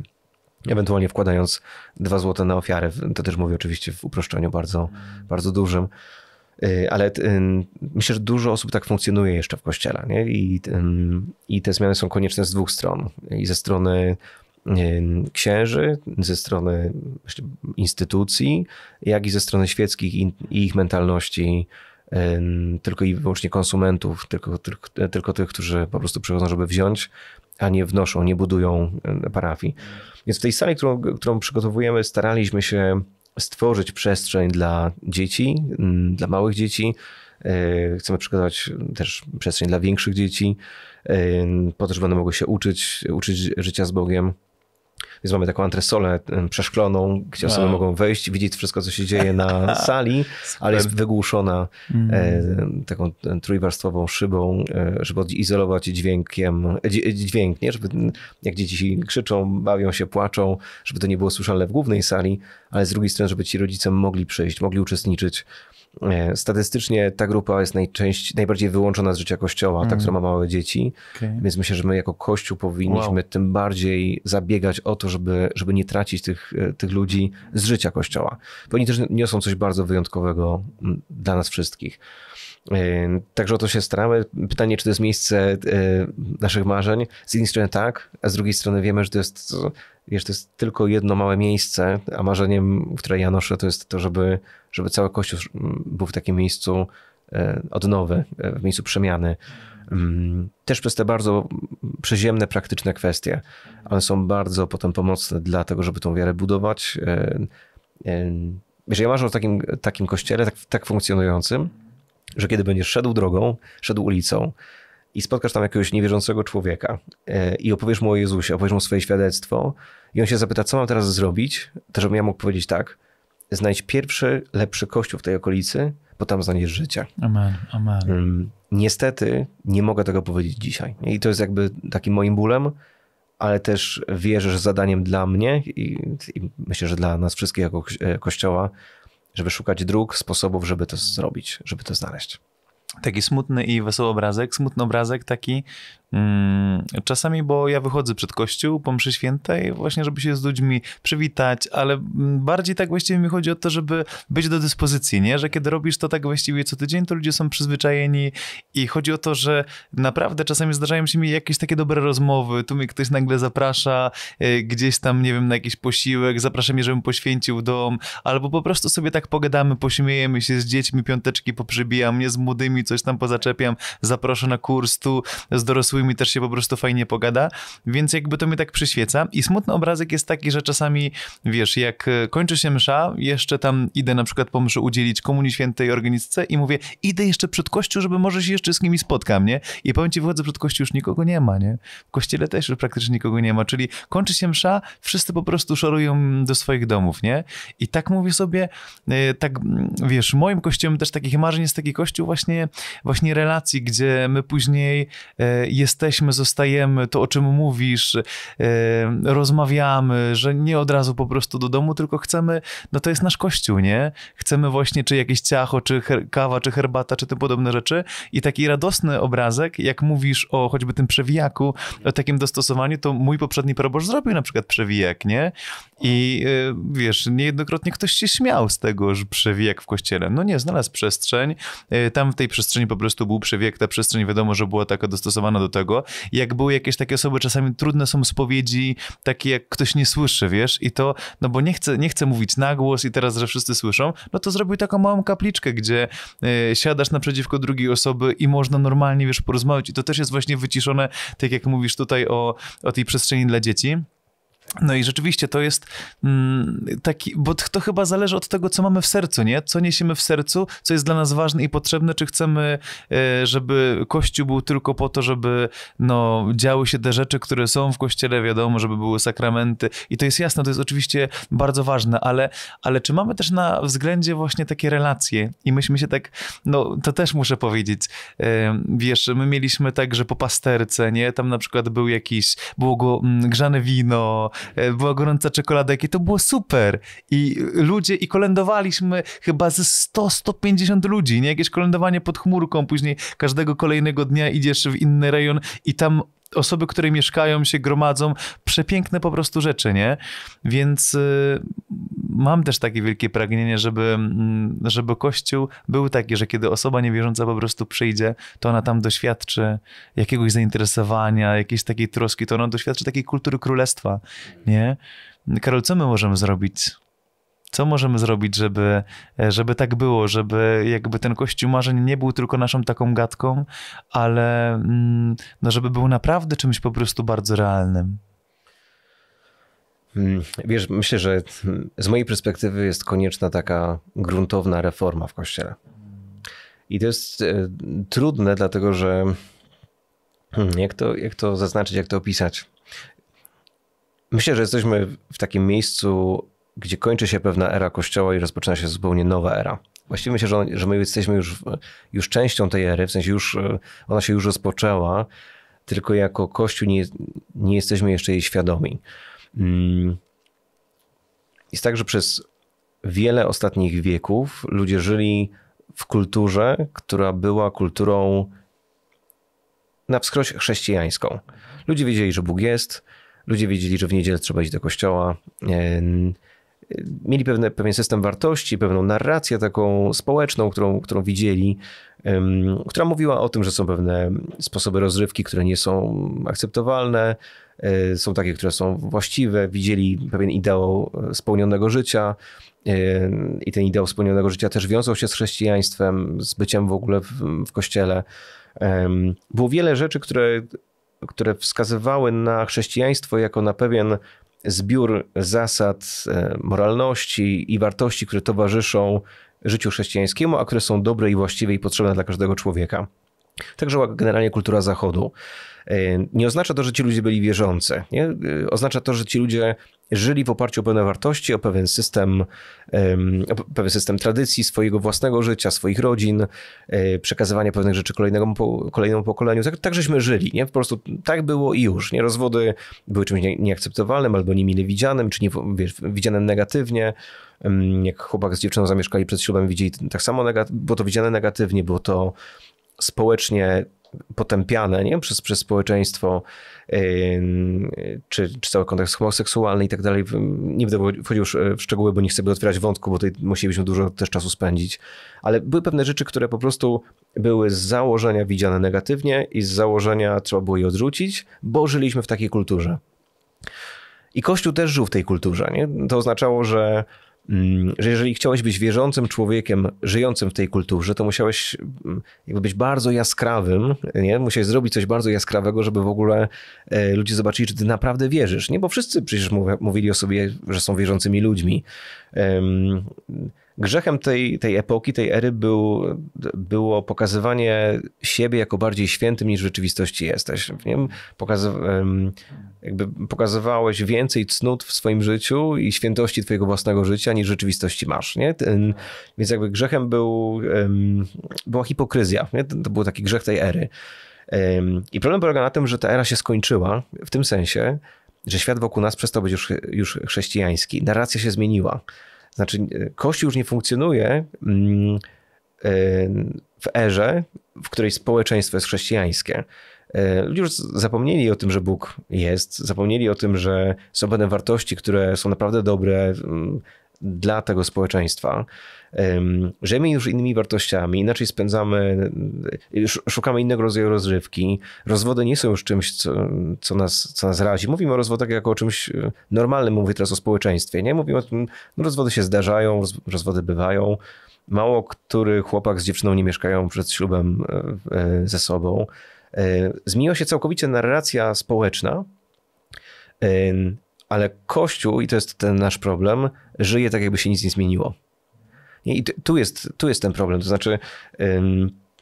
Ewentualnie wkładając dwa złote na ofiarę. To też mówię oczywiście w uproszczeniu bardzo, bardzo dużym. Y, ale y, myślę, że dużo osób tak funkcjonuje jeszcze w kościele. Nie? I, y, I te zmiany są konieczne z dwóch stron. I ze strony księży, ze strony instytucji, jak i ze strony świeckich i ich mentalności tylko i wyłącznie konsumentów, tylko, tylko, tylko tych, którzy po prostu przychodzą, żeby wziąć, a nie wnoszą, nie budują parafii. Więc w tej sali, którą, którą przygotowujemy, staraliśmy się stworzyć przestrzeń dla dzieci, dla małych dzieci. E, chcemy przygotować też przestrzeń dla większych dzieci, po to, żeby one mogły się uczyć, uczyć życia z Bogiem. Więc mamy taką antresolę przeszkloną, gdzie wow. osoby mogą wejść, widzieć wszystko, co się dzieje na sali, ale jest wygłuszona e, mm. taką e, trójwarstwową szybą, e, żeby odizolować dźwiękiem, dźwięk, nie? Żeby, jak dzieci krzyczą, bawią się, płaczą, żeby to nie było słyszalne w głównej sali, ale z drugiej strony, żeby ci rodzice mogli przyjść, mogli uczestniczyć. E, statystycznie ta grupa jest najczęściej, najbardziej wyłączona z życia kościoła, mm. ta, mhm. która ma małe dzieci. Okay. Więc myślę, że my jako kościół powinniśmy wow. tym bardziej zabiegać o to, żeby, żeby nie tracić tych, e, tych ludzi z życia kościoła. Bo oni też niosą coś bardzo wyjątkowego dla nas wszystkich. E, także o to się staramy. Pytanie, czy to jest miejsce naszych marzeń? Z jednej strony tak, a z drugiej strony wiemy, że to jest wiesz, to jest tylko jedno małe miejsce, a marzeniem, które ja noszę, to jest to, żeby, żeby cały Kościół był w takim miejscu e, odnowy, e, w miejscu przemiany. Mm, też przez te bardzo przyziemne, praktyczne kwestie. One są bardzo potem pomocne dla tego, żeby tą wiarę budować. E, Jeżeli marzę o takim, takim kościele, tak, tak funkcjonującym, że kiedy będziesz szedł drogą, szedł ulicą, i spotkasz tam jakiegoś niewierzącego człowieka e, i opowiesz mu o Jezusie, opowiesz mu swoje świadectwo i on się zapyta, co mam teraz zrobić, to żebym ja mógł powiedzieć tak, znajdź pierwszy, lepszy kościół w tej okolicy, bo tam znajdziesz życie. Amen, amen. Mm, niestety nie mogę tego powiedzieć dzisiaj. I to jest jakby takim moim bólem, ale też wierzę, że zadaniem dla mnie i, i myślę, że dla nas wszystkich jako e, kościoła, żeby szukać dróg, sposobów, żeby to zrobić, żeby to znaleźć taki smutny i wesoły obrazek, smutny obrazek taki, Mm, czasami, bo ja wychodzę przed kościół po mszy świętej, właśnie żeby się z ludźmi przywitać, ale mm, bardziej tak właściwie mi chodzi o to, żeby być do dyspozycji, nie? Że kiedy robisz to tak właściwie co tydzień, to ludzie są przyzwyczajeni i chodzi o to, że naprawdę czasami zdarzają się mi jakieś takie dobre rozmowy, tu mnie ktoś nagle zaprasza y, gdzieś tam, nie wiem, na jakiś posiłek, zaprasza mnie, żebym poświęcił dom, albo po prostu sobie tak pogadamy, pośmiejemy się z dziećmi, piąteczki poprzybijam, nie z młodymi, coś tam pozaczepiam, zaproszę na kurs tu z dorosłymi mi też się po prostu fajnie pogada, więc jakby to mi tak przyświeca. I smutny obrazek jest taki, że czasami, wiesz, jak e, kończy się msza, jeszcze tam idę na przykład po mszy udzielić Komunii Świętej organistce i mówię, idę jeszcze przed kościół, żeby może się jeszcze z nimi spotkam, nie? I powiem ci, wychodzę przed kościół, już nikogo nie ma, nie? W kościele też już praktycznie nikogo nie ma, czyli kończy się msza, wszyscy po prostu szorują do swoich domów, nie? I tak mówię sobie, e, tak, wiesz, moim kościołem też takich marzeń jest taki kościół właśnie, właśnie relacji, gdzie my później jest jesteśmy, zostajemy, to o czym mówisz, e, rozmawiamy, że nie od razu po prostu do domu, tylko chcemy, no to jest nasz kościół, nie? Chcemy właśnie czy jakieś ciacho, czy kawa, czy herbata, czy te podobne rzeczy i taki radosny obrazek, jak mówisz o choćby tym przewijaku, o takim dostosowaniu, to mój poprzedni proboszcz zrobił na przykład przewijak, nie? I e, wiesz, niejednokrotnie ktoś się śmiał z tego, że przewijak w kościele. No nie, znalazł przestrzeń, e, tam w tej przestrzeni po prostu był przewiek, ta przestrzeń wiadomo, że była taka dostosowana do tego, jak były jakieś takie osoby, czasami trudne są spowiedzi, takie jak ktoś nie słyszy, wiesz, i to, no bo nie chce, nie chcę mówić na głos i teraz, że wszyscy słyszą, no to zrobił taką małą kapliczkę, gdzie y, siadasz naprzeciwko drugiej osoby i można normalnie, wiesz, porozmawiać i to też jest właśnie wyciszone, tak jak mówisz tutaj o, o tej przestrzeni dla dzieci. No i rzeczywiście to jest mm, taki, bo to chyba zależy od tego, co mamy w sercu, nie? Co niesiemy w sercu, co jest dla nas ważne i potrzebne, czy chcemy, e, żeby Kościół był tylko po to, żeby no, działy się te rzeczy, które są w Kościele, wiadomo, żeby były sakramenty i to jest jasne, to jest oczywiście bardzo ważne, ale, ale czy mamy też na względzie właśnie takie relacje i myśmy się tak, no to też muszę powiedzieć, e, wiesz, my mieliśmy tak, że po pasterce, nie? Tam na przykład był jakiś, było go, mm, grzane wino, E, była gorąca czekoladek i to było super. I ludzie, i kolędowaliśmy chyba ze 100-150 ludzi, nie? Jakieś kolędowanie pod chmurką, później każdego kolejnego dnia idziesz w inny rejon i tam osoby, które mieszkają, się gromadzą, przepiękne po prostu rzeczy, nie? Więc y, mam też takie wielkie pragnienie, żeby, mm, żeby Kościół był taki, że kiedy osoba niewierząca po prostu przyjdzie, to ona tam doświadczy jakiegoś zainteresowania, jakiejś takiej troski, to ona doświadczy takiej kultury królestwa, nie? Karol, co my możemy zrobić? Co możemy zrobić, żeby, e, żeby tak było, żeby jakby ten kościół marzeń nie był tylko naszą taką gadką, ale mm, no żeby był naprawdę czymś po prostu bardzo realnym? Mm, wiesz, myślę, że z mojej perspektywy jest konieczna taka gruntowna reforma w kościele. I to jest e, trudne, dlatego że mm, jak to, jak to zaznaczyć, jak to opisać? Myślę, że jesteśmy w takim miejscu, gdzie kończy się pewna era kościoła i rozpoczyna się zupełnie nowa era. Właściwie myślę, że, że my jesteśmy już, już częścią tej ery, w sensie już e, ona się już rozpoczęła, tylko jako kościół nie, nie jesteśmy jeszcze jej świadomi. Mm. Jest tak, że przez wiele ostatnich wieków ludzie żyli w kulturze, która była kulturą na wskroś chrześcijańską. Ludzie wiedzieli, że Bóg jest, ludzie wiedzieli, że w niedzielę trzeba iść do kościoła. E, mieli pewne, pewien system wartości, pewną narrację taką społeczną, którą, którą widzieli, która mówiła o tym, że są pewne sposoby rozrywki, które nie są akceptowalne, E, są takie, które są właściwe, widzieli pewien ideał e, spełnionego życia e, i ten ideał spełnionego życia też wiązał się z chrześcijaństwem, z byciem w ogóle w, w kościele. Było wiele rzeczy, które, które wskazywały na chrześcijaństwo jako na pewien zbiór zasad moralności i wartości, które towarzyszą życiu chrześcijańskiemu, a które są dobre i właściwe i potrzebne dla każdego człowieka. Także generalnie kultura Zachodu. E, nie oznacza to, że ci ludzie byli wierzący. Nie? E, oznacza to, że ci ludzie żyli w oparciu o pewne wartości, o pewien system, o pewien system tradycji swojego własnego życia, swoich rodzin, e, przekazywania pewnych rzeczy kolejnemu, kolejnemu pokoleniu. Tak, tak żeśmy żyli, nie? Po prostu tak było i już, nie? Rozwody były czymś nieakceptowalnym albo niemile widzianym, czy nie, wiesz, widzianym negatywnie. Jak chłopak z dziewczyną zamieszkali przed ślubem, widzieli tak samo, bo było to widziane negatywnie, było to społecznie potępiane nie? Przez, przez społeczeństwo, czy, czy cały kontekst homoseksualny i tak dalej. Nie będę wchodził już w szczegóły, bo nie chcę by otwierać wątku, bo tutaj musielibyśmy dużo też czasu spędzić. Ale były pewne rzeczy, które po prostu były z założenia widziane negatywnie i z założenia trzeba było je odrzucić, bo żyliśmy w takiej kulturze. I Kościół też żył w tej kulturze. Nie? To oznaczało, że Mm, że jeżeli chciałeś być wierzącym człowiekiem żyjącym w tej kulturze, to musiałeś mm, jakby być bardzo jaskrawym, nie? Musiałeś zrobić coś bardzo jaskrawego, żeby w ogóle e, ludzie zobaczyli, czy ty naprawdę wierzysz, nie? Bo wszyscy przecież mówili o sobie, że są wierzącymi ludźmi. Grzechem tej, tej epoki, tej ery był, było pokazywanie siebie jako bardziej świętym niż w rzeczywistości jesteś. Nie jakby pokazywałeś więcej cnót w swoim życiu i świętości twojego własnego życia niż w rzeczywistości masz. Nie? Ten, więc jakby grzechem był, była hipokryzja. Nie? To był taki grzech tej ery. I problem polega na tym, że ta era się skończyła w tym sensie, że świat wokół nas przestał być już, już chrześcijański. Narracja się zmieniła. Znaczy, e, Kościół już nie funkcjonuje mm, e, w erze, w której społeczeństwo jest chrześcijańskie. E, ludzie już zapomnieli o tym, że Bóg jest, zapomnieli o tym, że są pewne wartości, które są naprawdę dobre, mm, dla tego społeczeństwa. Żyjemy już innymi wartościami, inaczej spędzamy, szukamy innego rodzaju rozrywki. Rozwody nie są już czymś, co, co, nas, co nas razi. Mówimy o rozwodach jako o czymś e, normalnym, mówię teraz o społeczeństwie. Nie? Mówimy o tym, no rozwody się zdarzają, rozwody bywają. Mało który chłopak z dziewczyną nie mieszkają przed ślubem e, e, ze sobą. Zmieniła się całkowicie narracja społeczna ale Kościół, i to jest ten nasz problem, żyje tak, jakby się nic nie zmieniło. I tu jest, tu jest ten problem. To znaczy,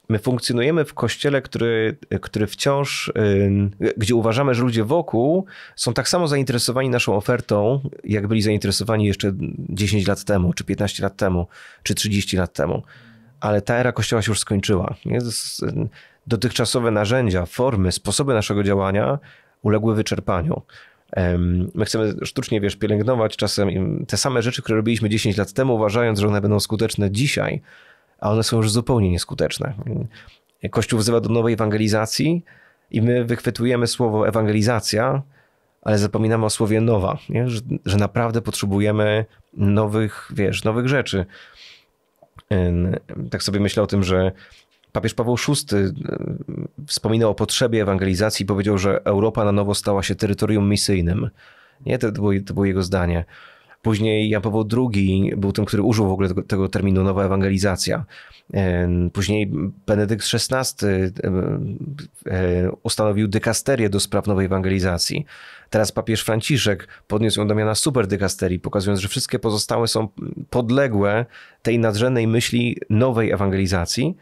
my funkcjonujemy w kościele, który, który wciąż, gdzie uważamy, że ludzie wokół są tak samo zainteresowani naszą ofertą, jak byli zainteresowani jeszcze 10 lat temu, czy 15 lat temu, czy 30 lat temu. Ale ta era kościoła się już skończyła. Dotychczasowe narzędzia, formy, sposoby naszego działania uległy wyczerpaniu. My chcemy sztucznie, wiesz, pielęgnować czasem te same rzeczy, które robiliśmy 10 lat temu, uważając, że one będą skuteczne dzisiaj, a one są już zupełnie nieskuteczne. Kościół wzywa do nowej ewangelizacji i my wychwytujemy słowo ewangelizacja, ale zapominamy o słowie nowa, że, że, naprawdę potrzebujemy nowych, wiesz, nowych rzeczy. Tak sobie myślę o tym, że Papież Paweł VI e, wspominał o potrzebie ewangelizacji i powiedział, że Europa na nowo stała się terytorium misyjnym. Nie, to było, to było jego zdanie. Później Jan Paweł II był tym, który użył w ogóle tego, tego, terminu nowa ewangelizacja. E, później Benedykt XVI e, ustanowił dykasterię do spraw nowej ewangelizacji. Teraz papież Franciszek podniósł ją do miana superdykasterii, pokazując, że wszystkie pozostałe są podległe tej nadrzędnej myśli nowej ewangelizacji.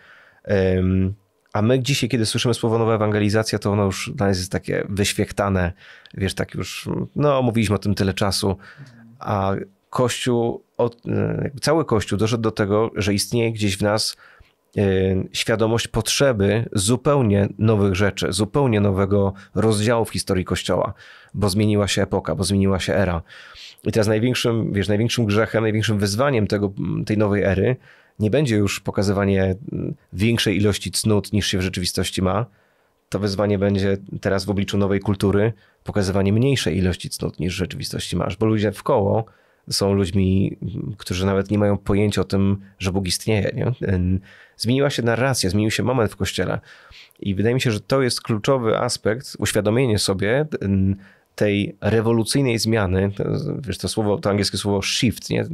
A my dzisiaj, kiedy słyszymy słowo nowa ewangelizacja, to ono już dla nas jest takie wyświechtane, wiesz, tak już, no mówiliśmy o tym tyle czasu, a Kościół, e, cały Kościół doszedł do tego, że istnieje gdzieś w nas e, świadomość potrzeby zupełnie nowych rzeczy, zupełnie nowego rozdziału w historii Kościoła, bo zmieniła się epoka, bo zmieniła się era. I teraz największym, wiesz, największym grzechem, największym wyzwaniem tego, tej nowej ery nie będzie już pokazywanie mm, większej ilości cnót niż się w rzeczywistości ma, to wyzwanie będzie teraz w obliczu nowej kultury pokazywanie mniejszej ilości cnót niż w rzeczywistości masz, bo ludzie w koło są ludźmi, mm, którzy nawet nie mają pojęcia o tym, że Bóg istnieje. Nie? Zmieniła się narracja, zmienił się moment w kościele. I wydaje mi się, że to jest kluczowy aspekt, uświadomienie sobie tej rewolucyjnej zmiany, wiesz, to słowo, to angielskie słowo shift, nie?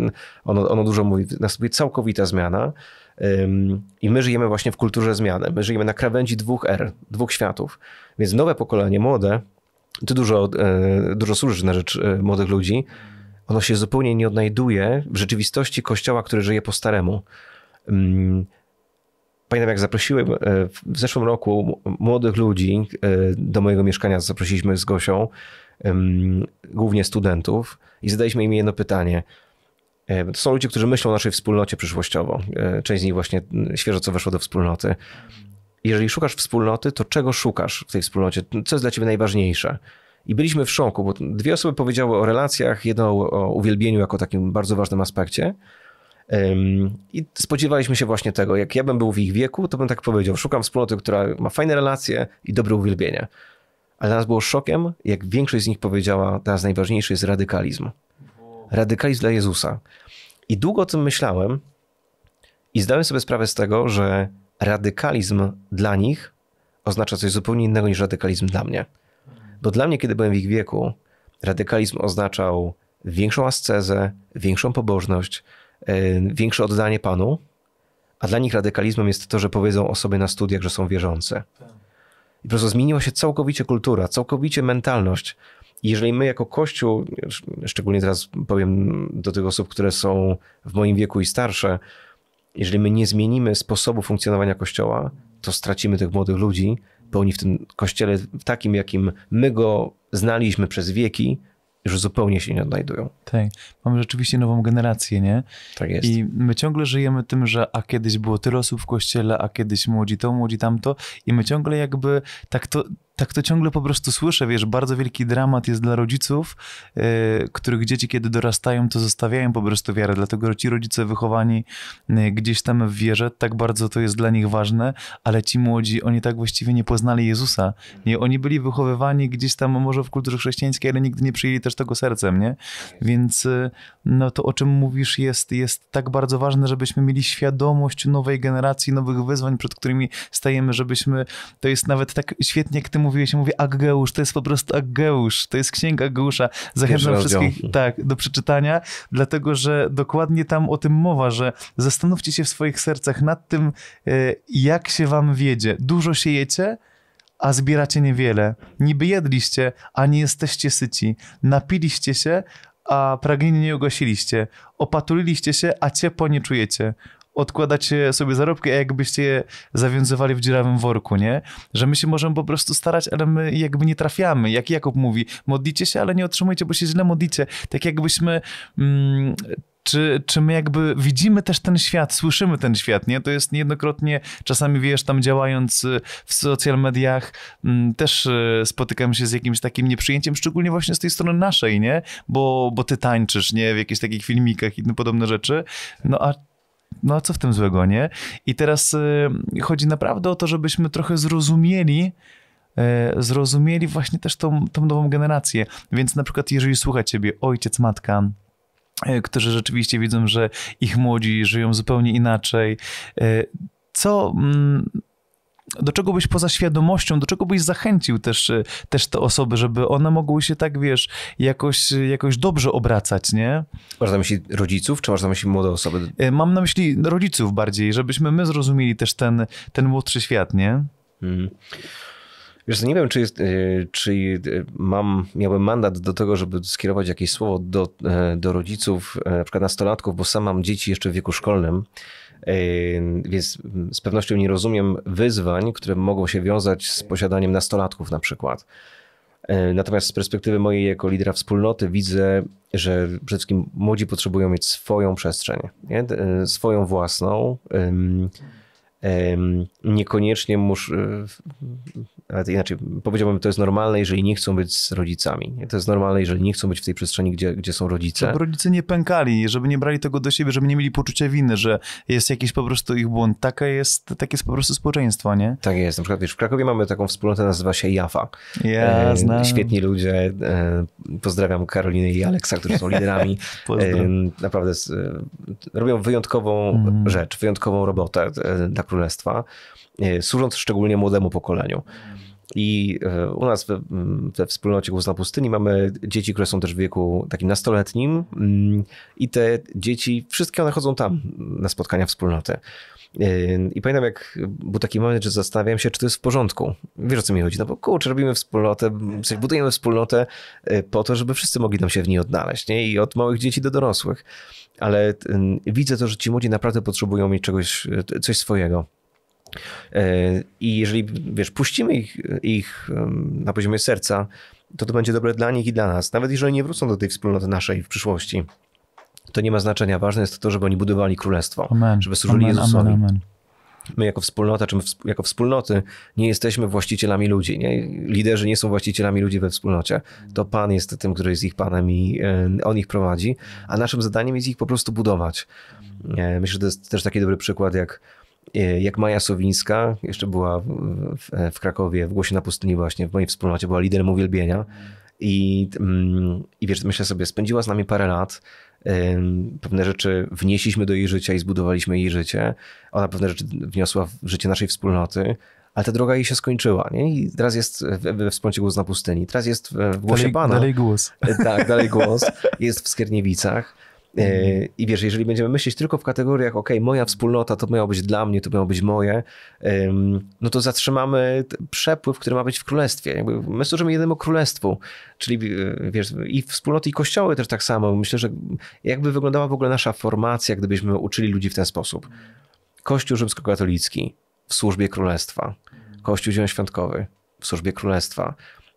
Ono, ono dużo mówi, nastąpi całkowita zmiana um, i my żyjemy właśnie w kulturze zmiany. My żyjemy na krawędzi dwóch er, dwóch światów. Więc nowe pokolenie, młode, ty dużo, e, dużo służysz na rzecz e, młodych ludzi, ono się zupełnie nie odnajduje w rzeczywistości kościoła, który żyje po staremu. Um, pamiętam, jak zaprosiłem e, w zeszłym roku młodych ludzi do mojego mieszkania, zaprosiliśmy z Gosią głównie studentów, i zadaliśmy im jedno pytanie. E, to są ludzie, którzy myślą o naszej wspólnocie przyszłościowo. E, część z nich właśnie świeżo co weszło do wspólnoty. Jeżeli szukasz wspólnoty, to czego szukasz w tej wspólnocie? Co jest dla ciebie najważniejsze? I byliśmy w szoku, bo dwie osoby powiedziały o relacjach, jedną o uwielbieniu jako takim bardzo ważnym aspekcie. I spodziewaliśmy się właśnie tego. Jak ja bym był w ich wieku, to bym tak powiedział: szukam wspólnoty, która ma fajne relacje i dobre uwielbienie. Ale dla nas było szokiem, jak większość z nich powiedziała, teraz najważniejszy jest radykalizm. Radykalizm dla Jezusa. I długo o tym myślałem i zdałem sobie sprawę z tego, że radykalizm dla nich oznacza coś zupełnie innego niż radykalizm dla mnie. Bo dla mnie, kiedy byłem w ich wieku, radykalizm oznaczał większą ascezę, większą pobożność, e, większe oddanie Panu, a dla nich radykalizmem jest to, że powiedzą o sobie na studiach, że są wierzący. I po prostu zmieniła się całkowicie kultura, całkowicie mentalność. I jeżeli my jako Kościół, szczególnie teraz powiem do tych osób, które są w moim wieku i starsze, jeżeli my nie zmienimy sposobu funkcjonowania Kościoła, to stracimy tych młodych ludzi, bo oni w tym Kościele, w takim jakim my go znaliśmy przez wieki, już zupełnie się nie odnajdują. Tak. Mamy rzeczywiście nową generację, nie? Tak jest. I my ciągle żyjemy tym, że a kiedyś było tyle osób w kościele, a kiedyś młodzi to, młodzi tamto i my ciągle jakby tak to tak to ciągle po prostu słyszę, wiesz, bardzo wielki dramat jest dla rodziców, yy, których dzieci kiedy dorastają, to zostawiają po prostu wiarę, dlatego ci rodzice wychowani yy, gdzieś tam w wierze, tak bardzo to jest dla nich ważne, ale ci młodzi, oni tak właściwie nie poznali Jezusa, nie, oni byli wychowywani gdzieś tam może w kulturze chrześcijańskiej, ale nigdy nie przyjęli też tego sercem, nie? Więc yy, no to o czym mówisz jest, jest tak bardzo ważne, żebyśmy mieli świadomość nowej generacji, nowych wyzwań, przed którymi stajemy, żebyśmy, to jest nawet tak świetnie, jak ty mówisz, mówiłeś, się mówię Aggeusz, to jest po prostu Aggeusz, to jest księga Aggeusza. Zachęcam wszystkich tak, do przeczytania, dlatego że dokładnie tam o tym mowa, że zastanówcie się w swoich sercach nad tym, e, jak się wam wiedzie. Dużo siejecie, a zbieracie niewiele. Niby jedliście, a nie jesteście syci. Napiliście się, a pragnienie nie ogłosiliście. Opatuliliście się, a ciepło nie czujecie odkładacie sobie zarobki, a jakbyście je zawiązywali w dziurawym worku, nie? Że my się możemy po prostu starać, ale my jakby nie trafiamy. Jak Jakub mówi, modlicie się, ale nie otrzymujecie, bo się źle modlicie. Tak jakbyśmy... Mm, czy, czy my jakby widzimy też ten świat, słyszymy ten świat, nie? To jest niejednokrotnie, czasami wiesz, tam działając e, w social mediach, mm, też e, spotykam się z jakimś takim nieprzyjęciem, szczególnie właśnie z tej strony naszej, nie? Bo, bo ty tańczysz, nie? W jakichś takich filmikach i podobne rzeczy. No a no a co w tym złego, nie? I teraz y, chodzi naprawdę o to, żebyśmy trochę zrozumieli, e, zrozumieli właśnie też tą, tą nową generację. Więc na przykład jeżeli słucha ciebie ojciec, matka, e, którzy rzeczywiście widzą, że ich młodzi żyją zupełnie inaczej, e, co mm, do czego byś poza świadomością, do czego byś zachęcił też, e, też te osoby, żeby one mogły się tak, wiesz, jakoś, e, jakoś dobrze obracać, nie? Masz na myśli rodziców, czy masz na myśli młode osoby? E, mam na myśli rodziców bardziej, żebyśmy my zrozumieli też ten, ten młodszy świat, nie? Mhm. Wiesz, nie wiem, czy, jest, czy mam, miałbym mandat do tego, żeby skierować jakieś słowo do, do rodziców, na przykład nastolatków, bo sam mam dzieci jeszcze w wieku szkolnym. Więc z pewnością nie rozumiem wyzwań, które mogą się wiązać z posiadaniem nastolatków na przykład. Natomiast z perspektywy mojej jako lidera wspólnoty widzę, że przede wszystkim młodzi potrzebują mieć swoją przestrzeń, nie? Y, swoją własną. Niekoniecznie musz, y, nawet inaczej powiedziałbym, to jest normalne, jeżeli nie chcą być z rodzicami. To jest normalne, jeżeli nie chcą być w tej przestrzeni, gdzie, gdzie są rodzice. Żeby rodzice nie pękali, żeby nie brali tego do siebie, żeby nie mieli poczucia winy, że jest jakiś po prostu ich błąd. Taka jest, takie jest po prostu społeczeństwo, nie? Tak jest. Na przykład wiesz, w Krakowie mamy taką wspólnotę, nazywa się Jafa. Ja e, znam. Świetni ludzie. E, pozdrawiam Karolinę i Aleksa, którzy są liderami. e, naprawdę z, e, robią wyjątkową mm. rzecz, wyjątkową robotę e, dla Królestwa. E, służąc szczególnie młodemu pokoleniu. I e, u nas we, we wspólnocie Głos na Pustyni mamy dzieci, które są też w wieku takim nastoletnim mm, i te dzieci, wszystkie one chodzą tam na spotkania wspólnoty. E, I pamiętam, jak był taki moment, że zastanawiałem się, czy to jest w porządku. Wiesz, o co mi chodzi? No bo kurczę, robimy wspólnotę, coś budujemy wspólnotę po to, żeby wszyscy mogli tam się w niej odnaleźć, nie? I od małych dzieci do dorosłych. Ale mm, widzę to, że ci młodzi naprawdę potrzebują mieć czegoś, coś swojego. I jeżeli, wiesz, puścimy ich, ich na poziomie serca, to to będzie dobre dla nich i dla nas. Nawet jeżeli nie wrócą do tej wspólnoty naszej w przyszłości, to nie ma znaczenia. Ważne jest to, żeby oni budowali królestwo, amen. żeby służyli amen, Jezusowi. Amen, amen. My jako wspólnota, czy jako wspólnoty nie jesteśmy właścicielami ludzi. Nie? Liderzy nie są właścicielami ludzi we wspólnocie. To Pan jest tym, który jest ich Panem i e, On ich prowadzi, a naszym zadaniem jest ich po prostu budować. E, myślę, że to jest też taki dobry przykład, jak E, jak Maja Sowińska, jeszcze była w, w Krakowie, w Głosie na Pustyni właśnie, w mojej wspólnocie, była liderem uwielbienia. I, mm, I wiesz, myślę sobie, spędziła z nami parę lat, pewne rzeczy wnieśliśmy do jej życia i zbudowaliśmy jej życie. Ona pewne rzeczy wniosła w życie naszej wspólnoty, ale ta droga jej się skończyła. Nie? I teraz jest we wspólnocie Głos na Pustyni, teraz jest w Głosie dalej, Pana. Dalej głos. E, tak, dalej głos. Jest w Skierniewicach. Mhm. E, I wiesz, jeżeli będziemy myśleć tylko w kategoriach, ok, moja wspólnota to miało być dla mnie, to miało być moje, no to zatrzymamy przepływ, który ma być w królestwie. Jakby my służymy jednemu królestwu, czyli e, wiesz, i wspólnoty, i kościoły też tak samo. Myślę, że jakby wyglądała w ogóle nasza formacja, gdybyśmy uczyli ludzi w ten sposób. Kościół rzymskokatolicki w służbie królestwa, Kościół świątkowy w służbie królestwa,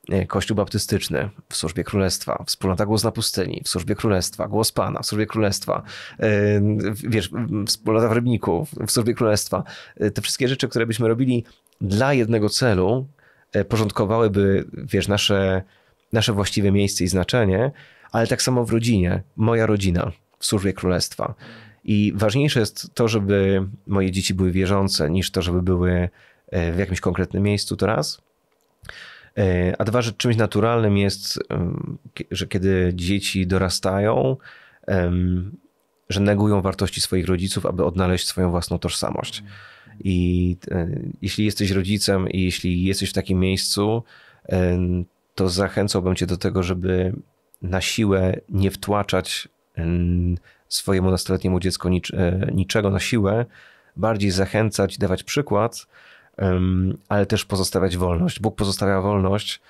E, Kościół baptystyczny w służbie królestwa, wspólnota Głos na pustyni w służbie królestwa, Głos Pana w służbie królestwa, e, wiesz, wspólnota w Rybniku w służbie królestwa. E, te wszystkie rzeczy, które byśmy robili dla jednego celu, porządkowałyby, wiesz, nasze, nasze właściwe miejsce i znaczenie, ale tak samo w rodzinie, moja rodzina w służbie królestwa. I ważniejsze jest to, żeby moje dzieci były wierzące, niż to, żeby były w jakimś konkretnym miejscu to raz. E, a dwa, że czymś naturalnym jest, że kiedy dzieci dorastają, że negują wartości swoich rodziców, aby odnaleźć swoją własną tożsamość. I e, jeśli jesteś rodzicem i jeśli jesteś w takim miejscu, to zachęcałbym cię do tego, żeby na siłę nie wtłaczać swojemu nastoletniemu dziecku e, niczego na siłę, bardziej zachęcać, dawać przykład ale też pozostawiać wolność. Bóg pozostawia wolność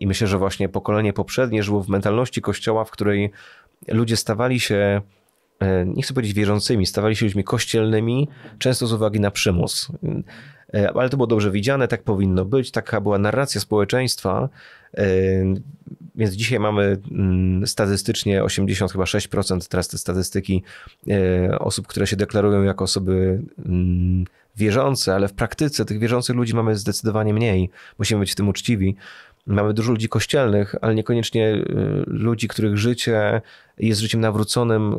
i myślę, że właśnie pokolenie poprzednie żyło w mentalności kościoła, w której ludzie stawali się nie chcę powiedzieć wierzącymi, stawali się ludźmi kościelnymi, często z uwagi na przymus. Ale to było dobrze widziane, tak powinno być, taka była narracja społeczeństwa. Więc dzisiaj mamy mm, statystycznie 80, chyba 6% teraz te statystyki e, osób, które się deklarują jako osoby mm, wierzące, ale w praktyce tych wierzących ludzi mamy zdecydowanie mniej. Musimy być w tym uczciwi. Mamy dużo ludzi kościelnych, ale niekoniecznie y, ludzi, których życie jest życiem nawróconym y,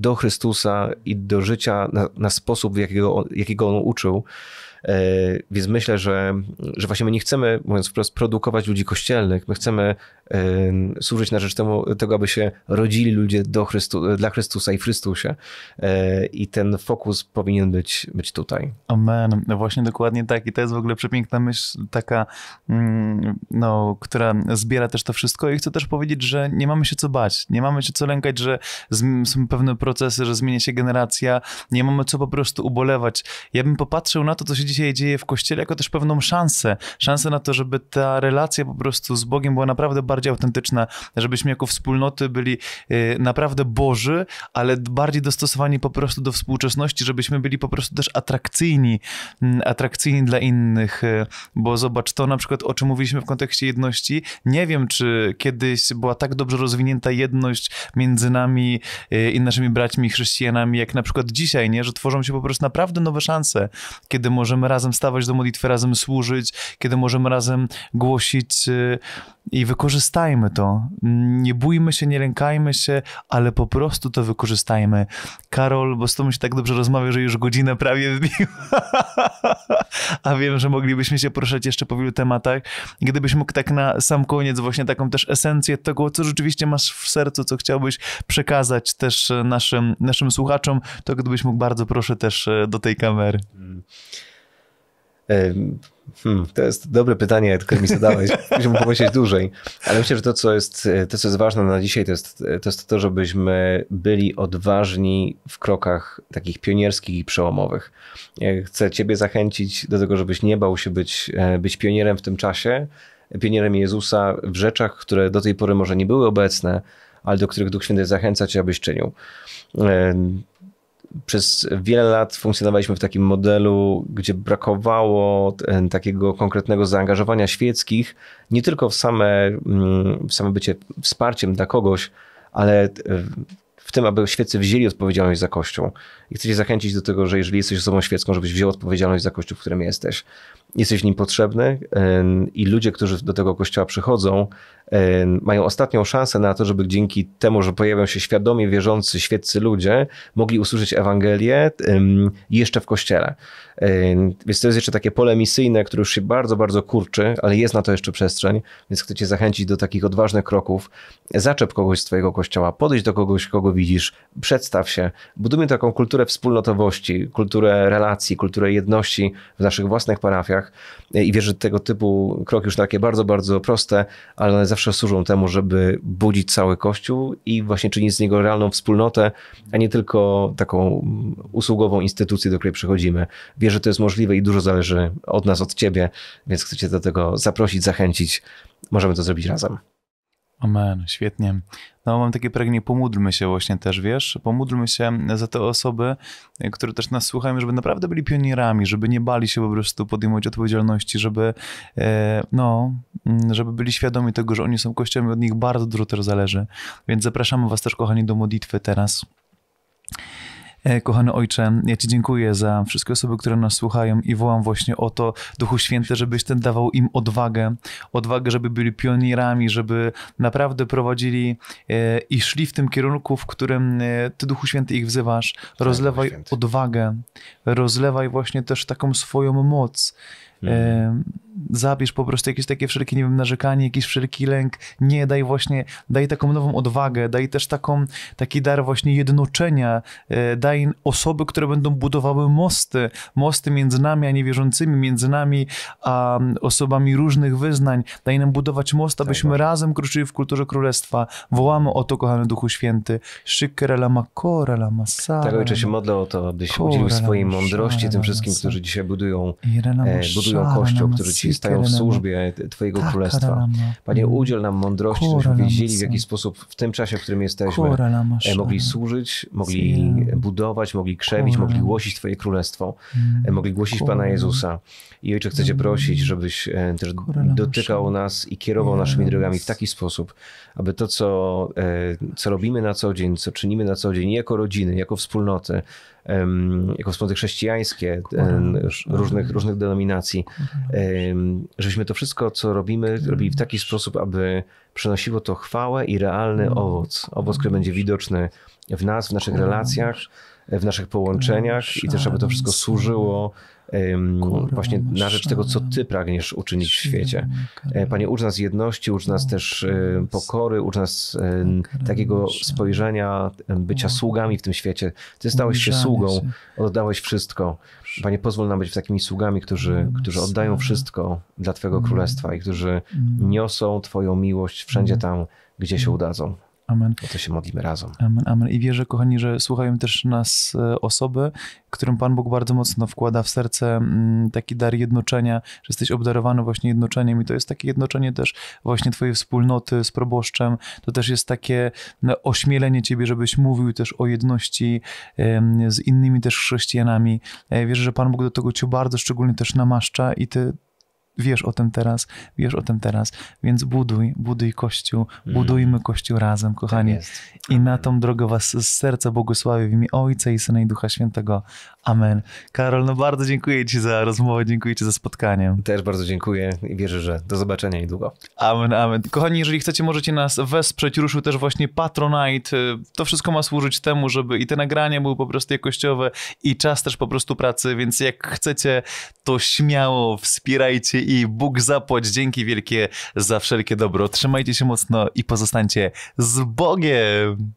do Chrystusa i do życia na, na sposób, jakiego, jakiego on uczył. E, więc myślę, że, że właśnie my nie chcemy, mówiąc wprost, produkować ludzi kościelnych. My chcemy e, służyć na rzecz temu, tego, aby się rodzili ludzie do Chrystu, dla Chrystusa i w Chrystusie. E, I ten fokus powinien być, być tutaj. Amen. No właśnie dokładnie tak. I to jest w ogóle przepiękna myśl, taka, mm, no, która zbiera też to wszystko. I chcę też powiedzieć, że nie mamy się co bać. Nie mamy się co lękać, że są pewne procesy, że zmienia się generacja. Nie mamy co po prostu ubolewać. Ja bym popatrzył na to, co się dzieje dzisiaj dzieje w Kościele, jako też pewną szansę. Szansę na to, żeby ta relacja po prostu z Bogiem była naprawdę bardziej autentyczna, żebyśmy jako wspólnoty byli y, naprawdę Boży, ale bardziej dostosowani po prostu do współczesności, żebyśmy byli po prostu też atrakcyjni, mm, atrakcyjni dla innych, y, bo zobacz to na przykład, o czym mówiliśmy w kontekście jedności. Nie wiem, czy kiedyś była tak dobrze rozwinięta jedność między nami y, i naszymi braćmi chrześcijanami, jak na przykład dzisiaj, nie? że tworzą się po prostu naprawdę nowe szanse, kiedy możemy możemy razem stawać do modlitwy, razem służyć, kiedy możemy razem głosić y, i wykorzystajmy to. Nie bójmy się, nie lękajmy się, ale po prostu to wykorzystajmy. Karol, bo z tobą się tak dobrze rozmawia, że już godzinę prawie wbił. A wiem, że moglibyśmy się poruszać jeszcze po wielu tematach. Gdybyś mógł tak na sam koniec właśnie taką też esencję tego, co rzeczywiście masz w sercu, co chciałbyś przekazać też e, naszym, naszym słuchaczom, to gdybyś mógł bardzo proszę też e, do tej kamery. Mm. Hmm, to jest dobre pytanie, tylko mi zadałeś. Musimy pomyśleć dłużej. Ale myślę, że to, co jest, e, to, co jest ważne na dzisiaj, to jest, e, to jest to, żebyśmy byli odważni w krokach takich pionierskich i przełomowych. Chcę ciebie zachęcić do tego, żebyś nie bał się być, e, być pionierem w tym czasie, pionierem Jezusa w rzeczach, które do tej pory może nie były obecne, ale do których Duch Święty zachęca cię, abyś czynił przez wiele lat funkcjonowaliśmy w takim modelu, gdzie brakowało e, takiego konkretnego zaangażowania świeckich, nie tylko w same, mm, w same bycie wsparciem dla kogoś, ale e, w tym, aby świecy wzięli odpowiedzialność za Kościół. I chcę cię zachęcić do tego, że jeżeli jesteś osobą świecką, żebyś wziął odpowiedzialność za Kościół, w którym jesteś jesteś nim potrzebny i ludzie, którzy do tego kościoła przychodzą, mają ostatnią szansę na to, żeby dzięki temu, że pojawią się świadomie wierzący, świeccy ludzie, mogli usłyszeć Ewangelię jeszcze w kościele. Więc to jest jeszcze takie pole misyjne, które już się bardzo, bardzo kurczy, ale jest na to jeszcze przestrzeń, więc chcę cię zachęcić do takich odważnych kroków. Zaczep kogoś z twojego kościoła, podejdź do kogoś, kogo widzisz, przedstaw się. Budujmy taką kulturę wspólnotowości, kulturę relacji, kulturę jedności w naszych własnych parafiach, i wierzę, że tego typu kroki już takie bardzo, bardzo proste, ale one zawsze służą temu, żeby budzić cały Kościół i właśnie czynić z niego realną wspólnotę, a nie tylko taką usługową instytucję, do której przychodzimy. Wierzę, że to jest możliwe i dużo zależy od nas, od Ciebie, więc chcę Cię do tego zaprosić, zachęcić. Możemy to zrobić razem. Amen, świetnie. No mam takie pragnienie, pomódlmy się właśnie też, wiesz, pomódlmy się za te osoby, które też nas słuchają, żeby naprawdę byli pionierami, żeby nie bali się po prostu podejmować odpowiedzialności, żeby e, no, mm, żeby byli świadomi tego, że oni są kościołem i od nich bardzo dużo też zależy. Więc zapraszamy was też, kochani, do modlitwy teraz. E, kochany Ojcze, ja Ci dziękuję za wszystkie osoby, które nas słuchają i wołam właśnie o to, Duchu Święty, żebyś Ten dawał im odwagę, odwagę, żeby byli pionierami, żeby naprawdę prowadzili e, i szli w tym kierunku, w którym e, Ty, Duchu Święty, ich wzywasz. Tak, rozlewaj odwagę, rozlewaj właśnie też taką swoją moc, Mm. Zabierz po prostu jakieś takie wszelkie, nie wiem, narzekanie, jakiś wszelki lęk. Nie, daj właśnie, daj taką nową odwagę, daj też taką, taki dar właśnie jednoczenia. E, daj osoby, które będą budowały mosty, mosty między nami a niewierzącymi, między nami a osobami różnych wyznań. Daj nam budować most, abyśmy tak, razem kroczyli w kulturze królestwa. Wołamy o to, kochany Duchu Święty. Szykerela makorela masara. Tak, ojcze, się modlę o to, abyś udzielił swojej mądrości tym wszystkim, którzy dzisiaj budują, e, budują obsługują Kościół, którzy ci stają w no. służbie Twojego tak, Królestwa. Panie, mm. udziel nam mądrości, żebyśmy wiedzieli, w jaki sposób w tym czasie, w którym jesteśmy, e, mogli służyć, mogli budować, mogli krzewić, mogli głosić Twoje Królestwo, e, mogli głosić Pana Jezusa. I Ojcze, chcę Cię prosić, żebyś e, też dotykał nas i kierował naszymi drogami w taki sposób, aby to, co, co robimy na co dzień, co czynimy na co dzień, jako rodziny, jako wspólnoty, jako wspólnoty chrześcijańskie, różnych, różnych denominacji, organizacji, żebyśmy to wszystko, co robimy, robili w taki sposób, aby przynosiło to chwałę i realny mhm. owoc. Owoc, który będzie widoczny w nas, w naszych mhm. relacjach, w naszych połączeniach i też, aby to wszystko służyło Kurwa, właśnie na rzecz tego, co Ty pragniesz uczynić w świecie. E, Panie, ucz nas jedności, ucz nas też e, pokory, ucz nas e, takiego spojrzenia, bycia sługami w tym świecie. Ty stałeś się sługą, oddałeś wszystko. Panie, pozwól nam być takimi sługami, którzy, którzy oddają wszystko dla Twojego mm. Królestwa i którzy mm. niosą Twoją miłość wszędzie mm. tam, gdzie się udadzą. Amen. O to się modlimy razem. Amen, amen. I wierzę, kochani, że słuchają też nas e, osoby, którym Pan Bóg bardzo mocno wkłada w serce mm, taki dar jednoczenia, że jesteś obdarowany właśnie jednoczeniem i to jest takie jednoczenie też właśnie Twojej wspólnoty z proboszczem. To też jest takie no, ośmielenie Ciebie, żebyś mówił też o jedności z innymi też chrześcijanami. E, wierzę, że Pan Bóg do tego Cię bardzo szczególnie też namaszcza i Ty wiesz o tym teraz, wiesz o tym teraz, więc buduj, buduj Kościół, mm. budujmy Kościół razem, tak kochanie. I na tą drogę was z serca błogosławię w imię Ojca i Syna i Ducha Świętego. Amen. Karol, no bardzo dziękuję ci za rozmowę, dziękuję ci za spotkanie. Też bardzo dziękuję i wierzę, że do zobaczenia niedługo. Amen, amen. Kochani, jeżeli chcecie, możecie nas wesprzeć. Ruszył też właśnie Patronite. To wszystko ma służyć temu, żeby i te nagrania były po prostu jakościowe i czas też po prostu pracy, więc jak chcecie, to śmiało wspierajcie i Bóg zapłać. Dzięki wielkie za wszelkie dobro. Trzymajcie się mocno i pozostańcie z Bogiem!